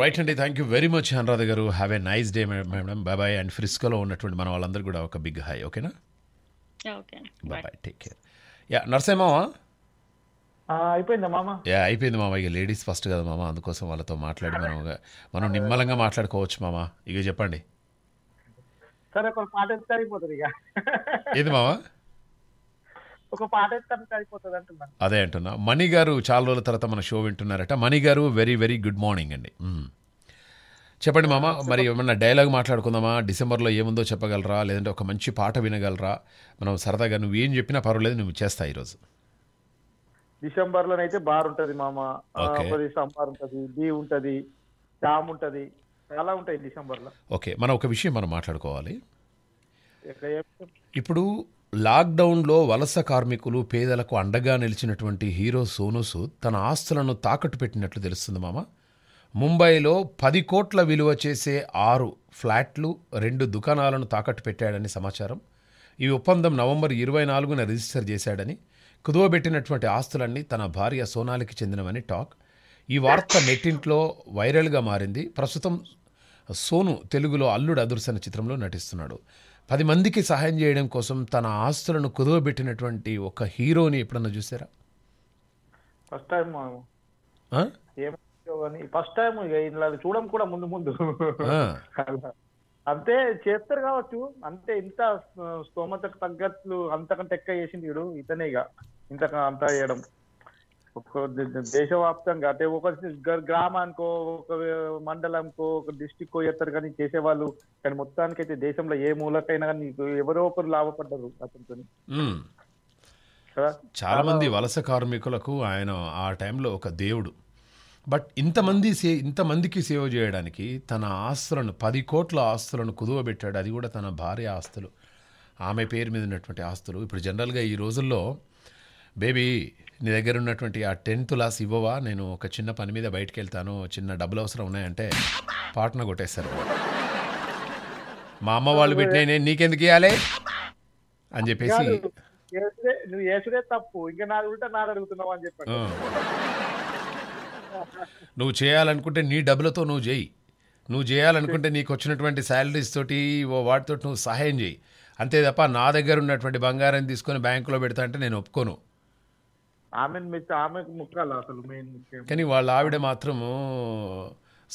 రైట్ అండి thank you very much Anuradha garu have a nice day madam bye bye and ఫ్రిస్కోలో ఉన్నటువంటి మన వాళ్ళందరూ కూడా ఒక బిగ్ హై ఓకేనా bye bye take care yeah నరసింహమా అయిపోయిందా మామ యా అయిపోయింది మామ ఇక లేడీస్ ఫస్ట్ కదా మామ అందుకోసం వాళ్ళతో మాట్లాడి మనం మనం నిమ్మలంగా మాట్లాడుకోవచ్చు మామ ఇక చెప్పండి సరే పాట ఇక ఏది మామా ఒక పాట సరిపోతుంది అదే అంటున్నా మణి గారు చాలా రోజుల తర్వాత మన షో వింటున్నారట మణి గారు వెరీ వెరీ గుడ్ మార్నింగ్ అండి చెప్పండి మామ మరి ఏమన్నా డైలాగ్ మాట్లాడుకుందామా డిసెంబర్లో ఏముందో చెప్పగలరా లేదంటే ఒక మంచి పాట వినగలరా మనం సరదాగా నువ్వు ఏం చెప్పినా పర్వాలేదు నువ్వు చేస్తా ఈరోజు డిసెంబర్ లోనైతే బార్ ఉంటది మామ సాంబార్ ఉంటది బీ ఉంటది జామ్ ఉంటది చాలా ఉంటాయి డిసెంబర్ లో ఓకే మనం ఒక విషయం మనం మాట్లాడుకోవాలి ఇప్పుడు లాక్డౌన్లో వలస కార్మికులు పేదలకు అండగా నిలిచినటువంటి హీరో సోనూసు తన ఆస్తులను తాకట్టు పెట్టినట్లు తెలుస్తుంది మామ ముంబైలో పది కోట్ల విలువ చేసే ఆరు ఫ్లాట్లు రెండు దుకాణాలను తాకట్టు పెట్టాడని సమాచారం ఈ ఒప్పందం నవంబర్ ఇరవై నాలుగున రిజిస్టర్ చేశాడని కుదువబెట్టినటువంటి ఆస్తులన్నీ తన భార్య సోనాలికి చెందినవని టాక్ ఈ వార్త నెట్టింట్లో వైరల్గా మారింది ప్రస్తుతం సోను తెలుగులో అల్లుడు అదుర్సన చిత్రంలో నటిస్తున్నాడు పది మందికి సహాయం చేయడం కోసం తన ఆస్తులను కుదువబెట్టినటువంటి ఒక హీరోని ఎప్పుడన్నా చూసారా ఫస్ట్ టైం ఫస్ట్ టైం ఇలా చూడడం కూడా ముందు ముందు అంతే చేస్తారు కావచ్చు అంతే ఇంత స్తోమత తగ్గట్లు అంతకంటే ఎక్క చేసింది ఇతనే ఇక ఇంత అంతా చేయడం ఒక దేశవ్యాప్తంగా అంటే ఒక గ్రామానికో ఒక మండలంకో ఒక డిస్టిక్ ఎత్తరు కానీ చేసేవాళ్ళు కానీ మొత్తానికి అయితే దేశంలో ఏ మూలకైనా కానీ ఎవరో ఒకరు లాభపడ్డారు అతనితో చాలా మంది వలస కార్మికులకు ఆయన ఆ టైంలో ఒక దేవుడు బట్ ఇంతమంది సే ఇంతమందికి సేవ చేయడానికి తన ఆస్తులను పది కోట్ల ఆస్తులను కుదువబెట్టాడు అది కూడా తన భార్య ఆస్తులు ఆమె పేరు మీద ఉన్నటువంటి ఆస్తులు ఇప్పుడు జనరల్గా ఈ రోజుల్లో బేబీ నీ దగ్గర ఉన్నటువంటి ఆ టెన్త్ లాస్ ఇవ్వవా నేను ఒక చిన్న పని మీద బయటకు వెళ్తాను చిన్న డబ్బులు అవసరం ఉన్నాయంటే పాటన కొట్టేస్తారు మా అమ్మ వాళ్ళు పెట్టిన నేను నీకెందుకు ఇవ్వాలి అని చెప్పేసి నువ్వు నువ్వు చేయాలనుకుంటే నీ డబ్బులతో నువ్వు చేయి నువ్వు చేయాలనుకుంటే నీకు వచ్చినటువంటి శాలరీస్ తోటి ఓ వాటితోటి నువ్వు సహాయం చేయి అంతే తప్ప నా దగ్గర ఉన్నటువంటి బంగారం తీసుకొని బ్యాంకులో పెడతా అంటే నేను ఒప్పుకోను ఆమెను మెచ్చి ఆమెకు ముక్కాలి అసలు మెయిన్ కానీ వాళ్ళ ఆవిడ మాత్రము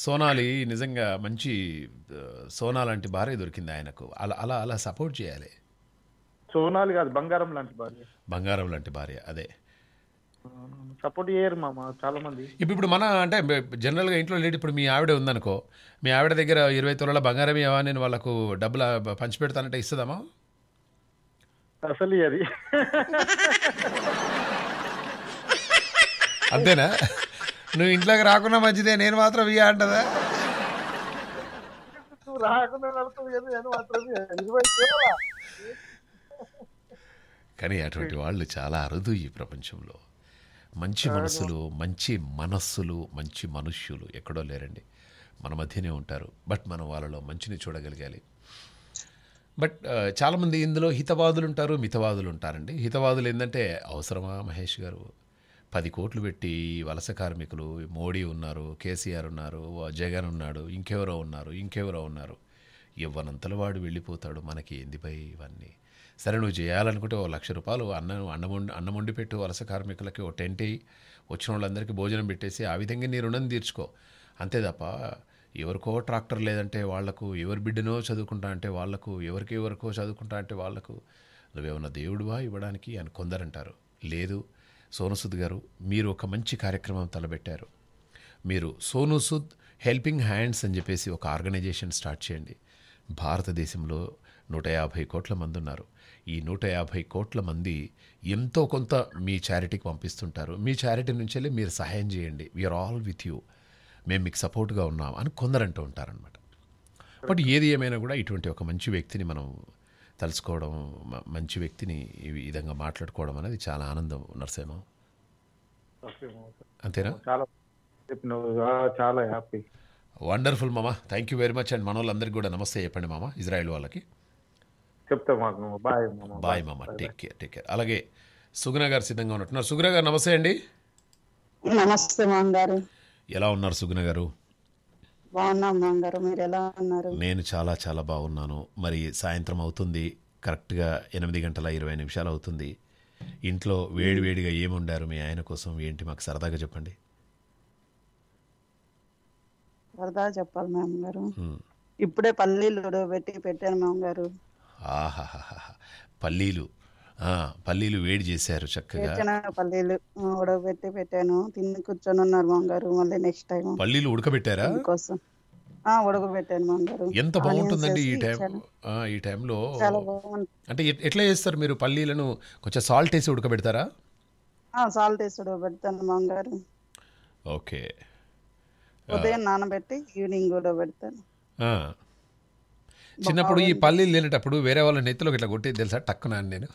సోనాలి నిజంగా మంచి సోనా లాంటి భార్య దొరికింది ఆయనకు అలా అలా అలా సపోర్ట్ చేయాలి సోనాలి కాదు బంగారం లాంటి భార్య బంగారం లాంటి భార్య అదే సపోర్ట్ చేయరు మామ చాలా మంది ఇప్పుడు ఇప్పుడు మన అంటే జనరల్గా ఇంట్లో లేడీ ఇప్పుడు మీ ఆవిడ ఉందనుకో మీ ఆవిడ దగ్గర ఇరవై తొలల బంగారం ఇవ్వా నేను వాళ్ళకు డబ్బులు పంచిపెడతానంటే ఇస్తుందామా అసలు అది అంతేనా నువ్వు ఇంట్లోకి రాకుండా మంచిదే నేను మాత్రం ఇయ్య అంటదా కానీ అటువంటి వాళ్ళు చాలా అరుదు ఈ ప్రపంచంలో మంచి మనసులు మంచి మనస్సులు మంచి మనుష్యులు ఎక్కడో లేరండి మన మధ్యనే ఉంటారు బట్ మనం వాళ్ళలో మంచిని చూడగలగాలి బట్ చాలామంది ఇందులో హితవాదులు ఉంటారు మితవాదులు ఉంటారండి హితవాదులు ఏంటంటే అవసరమా మహేష్ గారు పది కోట్లు పెట్టి వలస కార్మికులు మోడీ ఉన్నారు కేసీఆర్ ఉన్నారు జగన్ ఉన్నాడు ఇంకెవరో ఉన్నారు ఇంకెవరో ఉన్నారు ఇవ్వనంతలో వాడు వెళ్ళిపోతాడు మనకి ఎందుపై ఇవన్నీ సరే నువ్వు చేయాలనుకుంటే ఓ లక్ష రూపాయలు అన్నం అన్నం అన్నం వండి పెట్టు వలస కార్మికులకి ఓ టెంట్ అయ్యి వచ్చిన వాళ్ళందరికీ భోజనం పెట్టేసి ఆ విధంగా నీ రుణం తీర్చుకో అంతే తప్ప ఎవరికో ట్రాక్టర్ లేదంటే వాళ్లకు ఎవరి బిడ్డనో చదువుకుంటా అంటే వాళ్లకు ఎవరికి ఎవరికో చదువుకుంటా అంటే వాళ్లకు నువ్వేమన్నా దేవుడువా ఇవ్వడానికి అని కొందరంటారు లేదు సోనుసుద్ గారు మీరు ఒక మంచి కార్యక్రమం తలబెట్టారు మీరు సోనుసుద్ హెల్పింగ్ హ్యాండ్స్ అని చెప్పేసి ఒక ఆర్గనైజేషన్ స్టార్ట్ చేయండి భారతదేశంలో నూట యాభై కోట్ల మంది ఉన్నారు ఈ నూట యాభై కోట్ల మంది ఎంతో కొంత మీ చారిటీకి పంపిస్తుంటారు మీ చారిటీ వెళ్ళి మీరు సహాయం చేయండి వీఆర్ ఆల్ విత్ యూ మేము మీకు సపోర్ట్గా ఉన్నాం అని కొందరంటూ ఉంటారనమాట బట్ ఏది ఏమైనా కూడా ఇటువంటి ఒక మంచి వ్యక్తిని మనం తలుచుకోవడం మంచి వ్యక్తిని ఈ విధంగా మాట్లాడుకోవడం అనేది చాలా ఆనందం నరసేమ అంతేనా చాలా హ్యాపీ వండర్ఫుల్ మామ thank you very much and మన వాళ్ళందరికీ కూడా నమస్తే చెప్పండి మామ ఇజ్రాయెల్ వాళ్ళకి చెప్తా బాయ్ బాయ్ మామ టేక్ కేర్ టేక్ కేర్ అలాగే సుగుణ గారు సిద్ధంగా ఉన్నట్టున్నారు సుగుణ గారు నమస్తే అండి నమస్తే మామ గారు ఎలా ఉన్నారు సుగుణ గారు బాగున్నాం మీరు ఎలా ఉన్నారు నేను చాలా చాలా బాగున్నాను మరి సాయంత్రం అవుతుంది కరెక్ట్గా ఎనిమిది గంటల ఇరవై నిమిషాలు అవుతుంది ఇంట్లో వేడివేడిగా ఏముండారు మీ ఆయన కోసం ఏంటి మాకు సరదాగా చెప్పండి సరదా చెప్పాలి మామగారు ఇప్పుడే పల్లీలు పెట్టి పెట్టాను మామగారు ఆహాహాహా పల్లీలు పల్లీలు వేడి చేశారు చక్కగా పల్లీలు ఉడకబెట్టి పెట్టాను తిని కూర్చొని ఉన్నారు మామగారు మళ్ళీ నెక్స్ట్ టైం పల్లీలు ఉడకబెట్టారా కోసం ఉడకబెట్టాను మామగారు ఎంత బాగుంటుందండి ఈ టైం ఈ టైంలో అంటే ఎట్లా చేస్తారు మీరు పల్లీలను కొంచెం సాల్ట్ వేసి ఉడకబెడతారా సాల్ట్ వేసి ఉడకబెడతాను మామగారు ఓకే ఉదయం నానబెట్టి ఈవినింగ్ పెడతాను చిన్నప్పుడు ఈ పల్లీలు లేనటప్పుడు వేరే వాళ్ళ నెత్తిలోకి ఇట్లా కొట్టేది తెలుసా టక్కున నేను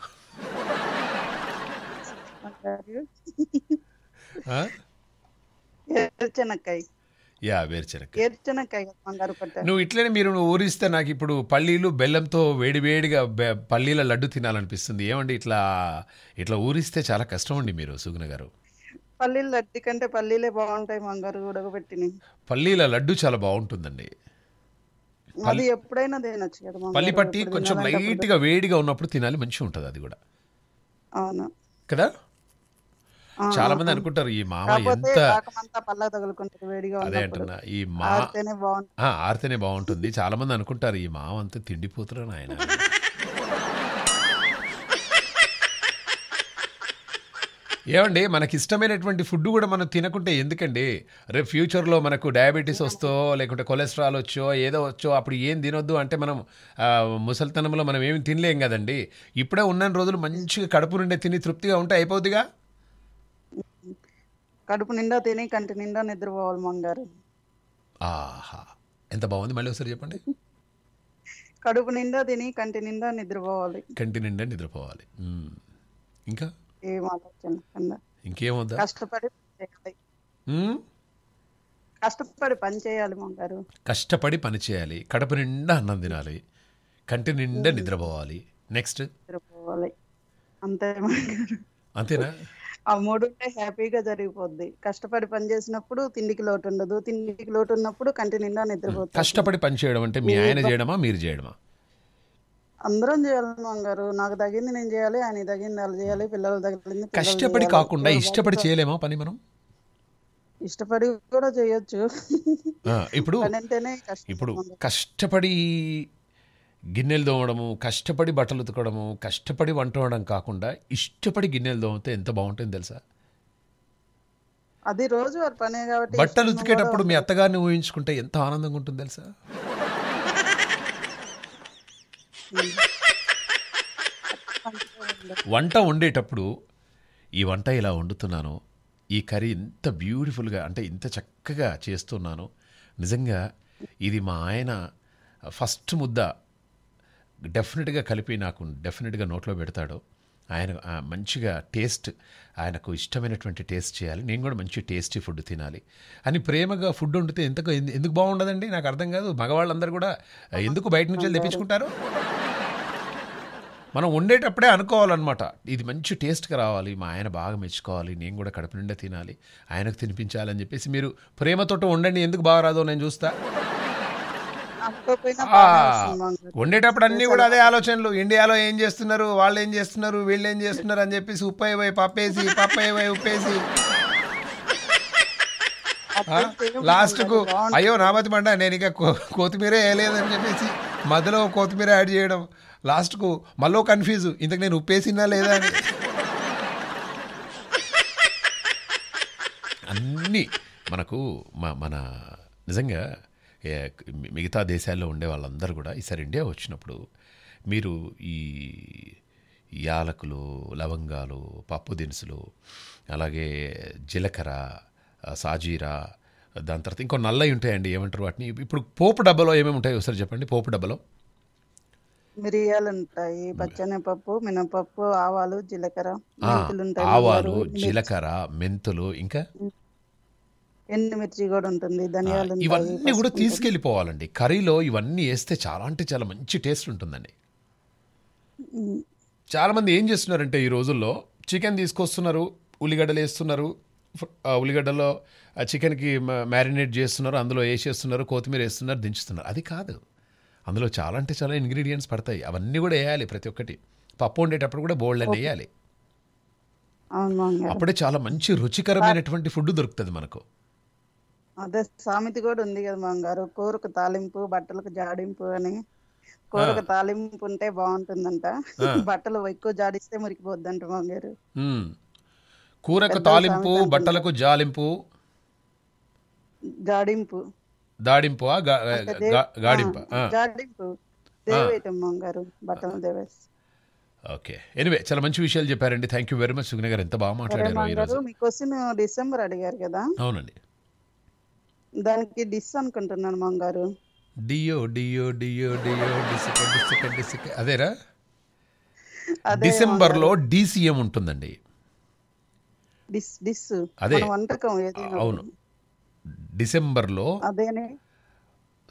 యా నువ్వు ఇట్లనే మీరు నువ్వు ఊరిస్తే నాకు ఇప్పుడు పల్లీలు బెల్లంతో వేడి వేడిగా పల్లీల లడ్డు తినాలనిపిస్తుంది ఏమండి ఇట్లా ఇట్లా ఊరిస్తే చాలా కష్టం అండి మీరు సుగుణ గారు పల్లీల లడ్డు కంటే పల్లీలే బాగుంటాయి మంగారు ఉడకబెట్టినవి పల్లీల లడ్డు చాలా బాగుంటుందండి అది ఎప్పుడైనా తినచ్చు కదా పల్లి పట్టి కొంచెం గా వేడిగా ఉన్నప్పుడు తినాలి మంచిగా ఉంటుంది అది కూడా అవునా కదా చాలా మంది అనుకుంటారు ఈ మామ ఎంత అదే అంటున్నా ఈ మా ఆరితేనే బాగుంటుంది చాలా మంది అనుకుంటారు ఈ మామ అంతా తిండిపోతురా ఆయన ఏమండి మనకి ఇష్టమైనటువంటి ఫుడ్ కూడా మనం తినకుంటే ఎందుకండి రేపు ఫ్యూచర్లో మనకు డయాబెటీస్ వస్తో లేకుంటే కొలెస్ట్రాల్ వచ్చో ఏదో వచ్చో అప్పుడు ఏం తినొద్దు అంటే మనం ఆ, ముసలితనంలో మనం ఏమి తినలేం కదండి ఇప్పుడే ఉన్న రోజులు మంచిగా కడుపు నుండే తిని తృప్తిగా ఉంటే అయిపోద్దిగా కడుపు నిండా తిని కంటి నిండా నిద్రపోవాలి మంగారు ఆహా ఎంత బాగుంది మళ్ళీ ఒకసారి చెప్పండి కడుపు నిండా తిని కంటి నిండా నిద్రపోవాలి కంటి నిండా నిద్రపోవాలి ఇంకా ఏం కష్టపడి కష్టపడి పని చేయాలి మంగారు కష్టపడి పని చేయాలి కడుపు నిండా అన్నం తినాలి కంటి నిండా నిద్రపోవాలి నెక్స్ట్ నిద్రపోవాలి అంతే అంతేనా ఆ మూడు ఉంటే హ్యాపీగా జరిగిపోద్ది కష్టపడి పని చేసినప్పుడు తిండికి లోటు ఉండదు తిండికి లోటు ఉన్నప్పుడు కంటి నిండా నిద్రపోతుంది కష్టపడి పని చేయడం అంటే మీ ఆయన చేయడమా మీరు చేయడమా అందరం చేయాలి గారు నాకు తగింది నేను చేయాలి ఆయన తగింది వాళ్ళు చేయాలి పిల్లలు తగింది కష్టపడి కాకుండా ఇష్టపడి చేయలేమా పని మనం ఇష్టపడి కూడా చేయొచ్చు ఇప్పుడు ఇప్పుడు కష్టపడి గిన్నెలు దోమడము కష్టపడి బట్టలు ఉతకడము కష్టపడి వంట వండడం కాకుండా ఇష్టపడి గిన్నెలు దోమితే ఎంత బాగుంటుంది తెలుసా అది రోజువారి పనే కాబట్టి బట్టలు ఉతికేటప్పుడు మీ అత్తగారిని ఊహించుకుంటే ఎంత ఆనందంగా ఉంటుంది తెలుసా వంట వండేటప్పుడు ఈ వంట ఇలా వండుతున్నాను ఈ కర్రీ ఇంత బ్యూటిఫుల్గా అంటే ఇంత చక్కగా చేస్తున్నాను నిజంగా ఇది మా ఆయన ఫస్ట్ ముద్ద డెఫినెట్గా కలిపి నాకు డెఫినెట్గా నోట్లో పెడతాడో ఆయన మంచిగా టేస్ట్ ఆయనకు ఇష్టమైనటువంటి టేస్ట్ చేయాలి నేను కూడా మంచి టేస్టీ ఫుడ్ తినాలి అని ప్రేమగా ఫుడ్ వండితే ఎంత ఎందుకు బాగుండదండి నాకు అర్థం కాదు మగవాళ్ళందరూ కూడా ఎందుకు బయట నుంచి వెళ్ళి తెప్పించుకుంటారు మనం వండేటప్పుడే అనుకోవాలన్నమాట ఇది మంచి టేస్ట్గా రావాలి మా ఆయన బాగా మెచ్చుకోవాలి నేను కూడా కడుపు నిండా తినాలి ఆయనకు తినిపించాలని చెప్పేసి మీరు ప్రేమతోట వండండి ఎందుకు బాగా రాదో నేను చూస్తా ఉండేటప్పుడు అన్ని కూడా అదే ఆలోచనలు ఇండియాలో ఏం చేస్తున్నారు వాళ్ళు ఏం చేస్తున్నారు వీళ్ళు ఏం చేస్తున్నారు అని చెప్పేసి ఉప్పై పోయి పప్పేసి పప్పై పోయి ఉప్పేసి లాస్ట్ కు అయ్యో నాబతి మండ పండ నేను ఇక కొత్తిమీర వేయలేదని చెప్పేసి మధ్యలో కొత్తిమీర యాడ్ చేయడం లాస్ట్ కు మళ్ళీ కన్ఫ్యూజ్ ఇంతకు నేను ఉప్పేసినా లేదా అని అన్నీ మనకు మన నిజంగా మిగతా దేశాల్లో ఉండే వాళ్ళందరూ కూడా ఈసారి ఇండియా వచ్చినప్పుడు మీరు ఈ యాలకులు లవంగాలు పప్పు దినుసులు అలాగే జీలకర్ర సాజీరా దాని తర్వాత ఇంకో నల్లవి ఉంటాయండి ఏమంటారు వాటిని ఇప్పుడు పోపు డబ్బాలో ఏమేమి ఉంటాయి ఒకసారి చెప్పండి పోపు డబ్బాలో మిరియాలు ఉంటాయి పచ్చనిపప్పు మినపప్పు ఆవాలు జీలకర్ర ఆవాలు జీలకర్ర మెంతులు ఇంకా ఎండుమిర్చి కూడా ఉంటుంది ధనియాలు ఇవన్నీ కూడా తీసుకెళ్ళిపోవాలండి కర్రీలో ఇవన్నీ వేస్తే చాలా అంటే చాలా మంచి టేస్ట్ ఉంటుందండి చాలా మంది ఏం చేస్తున్నారంటే ఈ రోజుల్లో చికెన్ తీసుకొస్తున్నారు ఉల్లిగడ్డలు వేస్తున్నారు ఉల్లిగడ్డలో చికెన్కి మ్యారినేట్ చేస్తున్నారు అందులో వేసేస్తున్నారు కొత్తిమీర వేస్తున్నారు దించుతున్నారు అది కాదు అందులో చాలా అంటే చాలా ఇంగ్రీడియంట్స్ పడతాయి అవన్నీ కూడా వేయాలి ప్రతి ఒక్కటి పప్పు వండేటప్పుడు కూడా బోల్డ్ అని వేయాలి అప్పుడే చాలా మంచి రుచికరమైనటువంటి ఫుడ్ దొరుకుతుంది మనకు అదే సామెత కూడా ఉంది కదా మామ గారు కూరకు తాలింపు బట్టలకు జాడింపు అని కూరకు తాలింపు ఉంటే బాగుంటుందంట బట్టలు ఎక్కువ జాడిస్తే మురికిపోద్దంట మామ గారు కూరకు తాలింపు బట్టలకు జాలింపు జాడింపు దాడింపు గాడింపు జాడింపు గారు బట్టలు ఓకే ఎనివే చాలా మంచి విషయాలు చెప్పారండి thank you very much Sugna garu ఎంత బాగా మాట్లాడారు మీ క్వశ్చన్ డిసెంబర్ అడిగారు కదా అవునండి దానికి డిస్ అనుకుంటున్నాను మామగారు డియో డియో డియో డియో డిసిక డిసిక డిసిక అదేరా డిసెంబర్లో డిసిఎం ఉంటుందండి డిస్ డిస్ అదే వంటకం అవును డిసెంబర్లో అదేనే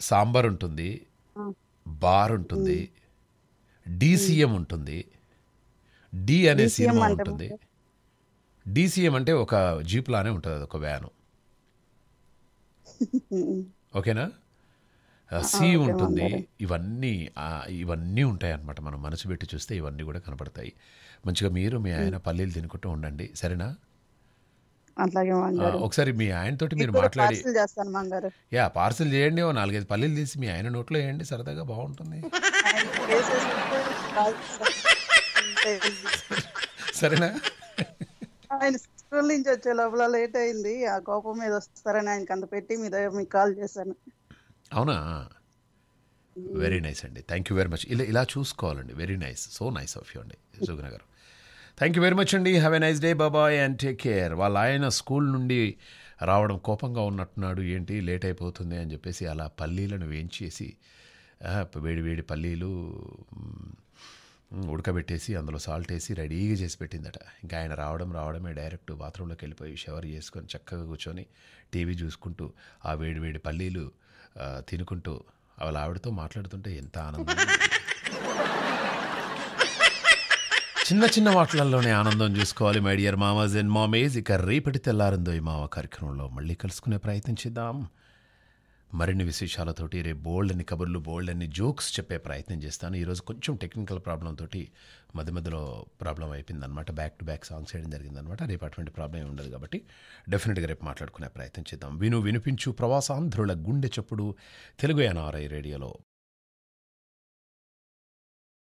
సాంబార్ ఉంటుంది బార్ ఉంటుంది డిసిఎం ఉంటుంది డి అనే సినిమా ఉంటుంది డిసిఎం అంటే ఒక జీప్లానే ఉంటుంది అది ఒక వ్యాను ఓకేనా సి ఉంటుంది ఇవన్నీ ఇవన్నీ ఉంటాయి అనమాట మనం మనసు పెట్టి చూస్తే ఇవన్నీ కూడా కనపడతాయి మంచిగా మీరు మీ ఆయన పల్లీలు తినుకుంటూ ఉండండి సరేనా ఒకసారి మీ ఆయనతోటి మీరు మాట్లాడి యా పార్సల్ చేయండి ఓ నాలుగైదు పల్లీలు తీసి మీ ఆయన నోట్లో వేయండి సరదాగా బాగుంటుంది సరేనా హాస్పిటల్ నుంచి వచ్చే లోపల లేట్ అయింది ఆ కోపం మీద వస్తారని ఆయనకి అంత పెట్టి మీద మీకు కాల్ చేశాను అవునా వెరీ నైస్ అండి థ్యాంక్ యూ వెరీ మచ్ ఇలా ఇలా చూసుకోవాలండి very nice so nice of you అండి Jogina thank you very much అండి హ్యావ్ ఎ నైస్ డే బాబాయ్ అండ్ టేక్ కేర్ వాళ్ళ ఆయన స్కూల్ నుండి రావడం కోపంగా ఉన్నట్టున్నాడు ఏంటి లేట్ అయిపోతుంది అని చెప్పేసి అలా పల్లీలను వేయించేసి వేడి వేడి పల్లీలు ఉడకబెట్టేసి అందులో సాల్ట్ వేసి రెడీగా చేసి పెట్టిందట ఇంకా ఆయన రావడం రావడమే డైరెక్ట్ బాత్రూంలోకి వెళ్ళిపోయి షవర్ చేసుకొని చక్కగా కూర్చొని టీవీ చూసుకుంటూ ఆ వేడి వేడి పల్లీలు తినుకుంటూ వాళ్ళ ఆవిడతో మాట్లాడుతుంటే ఎంత ఆనందం చిన్న చిన్న మాటలలోనే ఆనందం చూసుకోవాలి మై డియర్ మామాజ్ అండ్ మామేజ్ ఇక రేపటి తెల్లారిందో ఈ మామ కార్యక్రమంలో మళ్ళీ కలుసుకునే ప్రయత్నం చేద్దాం మరిన్ని విశేషాలతోటి రేపు బోల్డ్ అని కబుర్లు బోల్డ్ అని జోక్స్ చెప్పే ప్రయత్నం చేస్తాను ఈరోజు కొంచెం టెక్నికల్ ప్రాబ్లం తోటి మధ్య మధ్యలో ప్రాబ్లం అయిపోయింది అనమాట బ్యాక్ టు బ్యాక్ సాంగ్స్ వేయడం జరిగిందనమాట రేపు అటువంటి ప్రాబ్లం ఉండదు కాబట్టి డెఫినెట్గా రేపు మాట్లాడుకునే ప్రయత్నం చేద్దాం విను వినిపించు ప్రవాసాంధ్రుల గుండె చప్పుడు తెలుగు ఎన్ఆర్ఐ రేడియోలో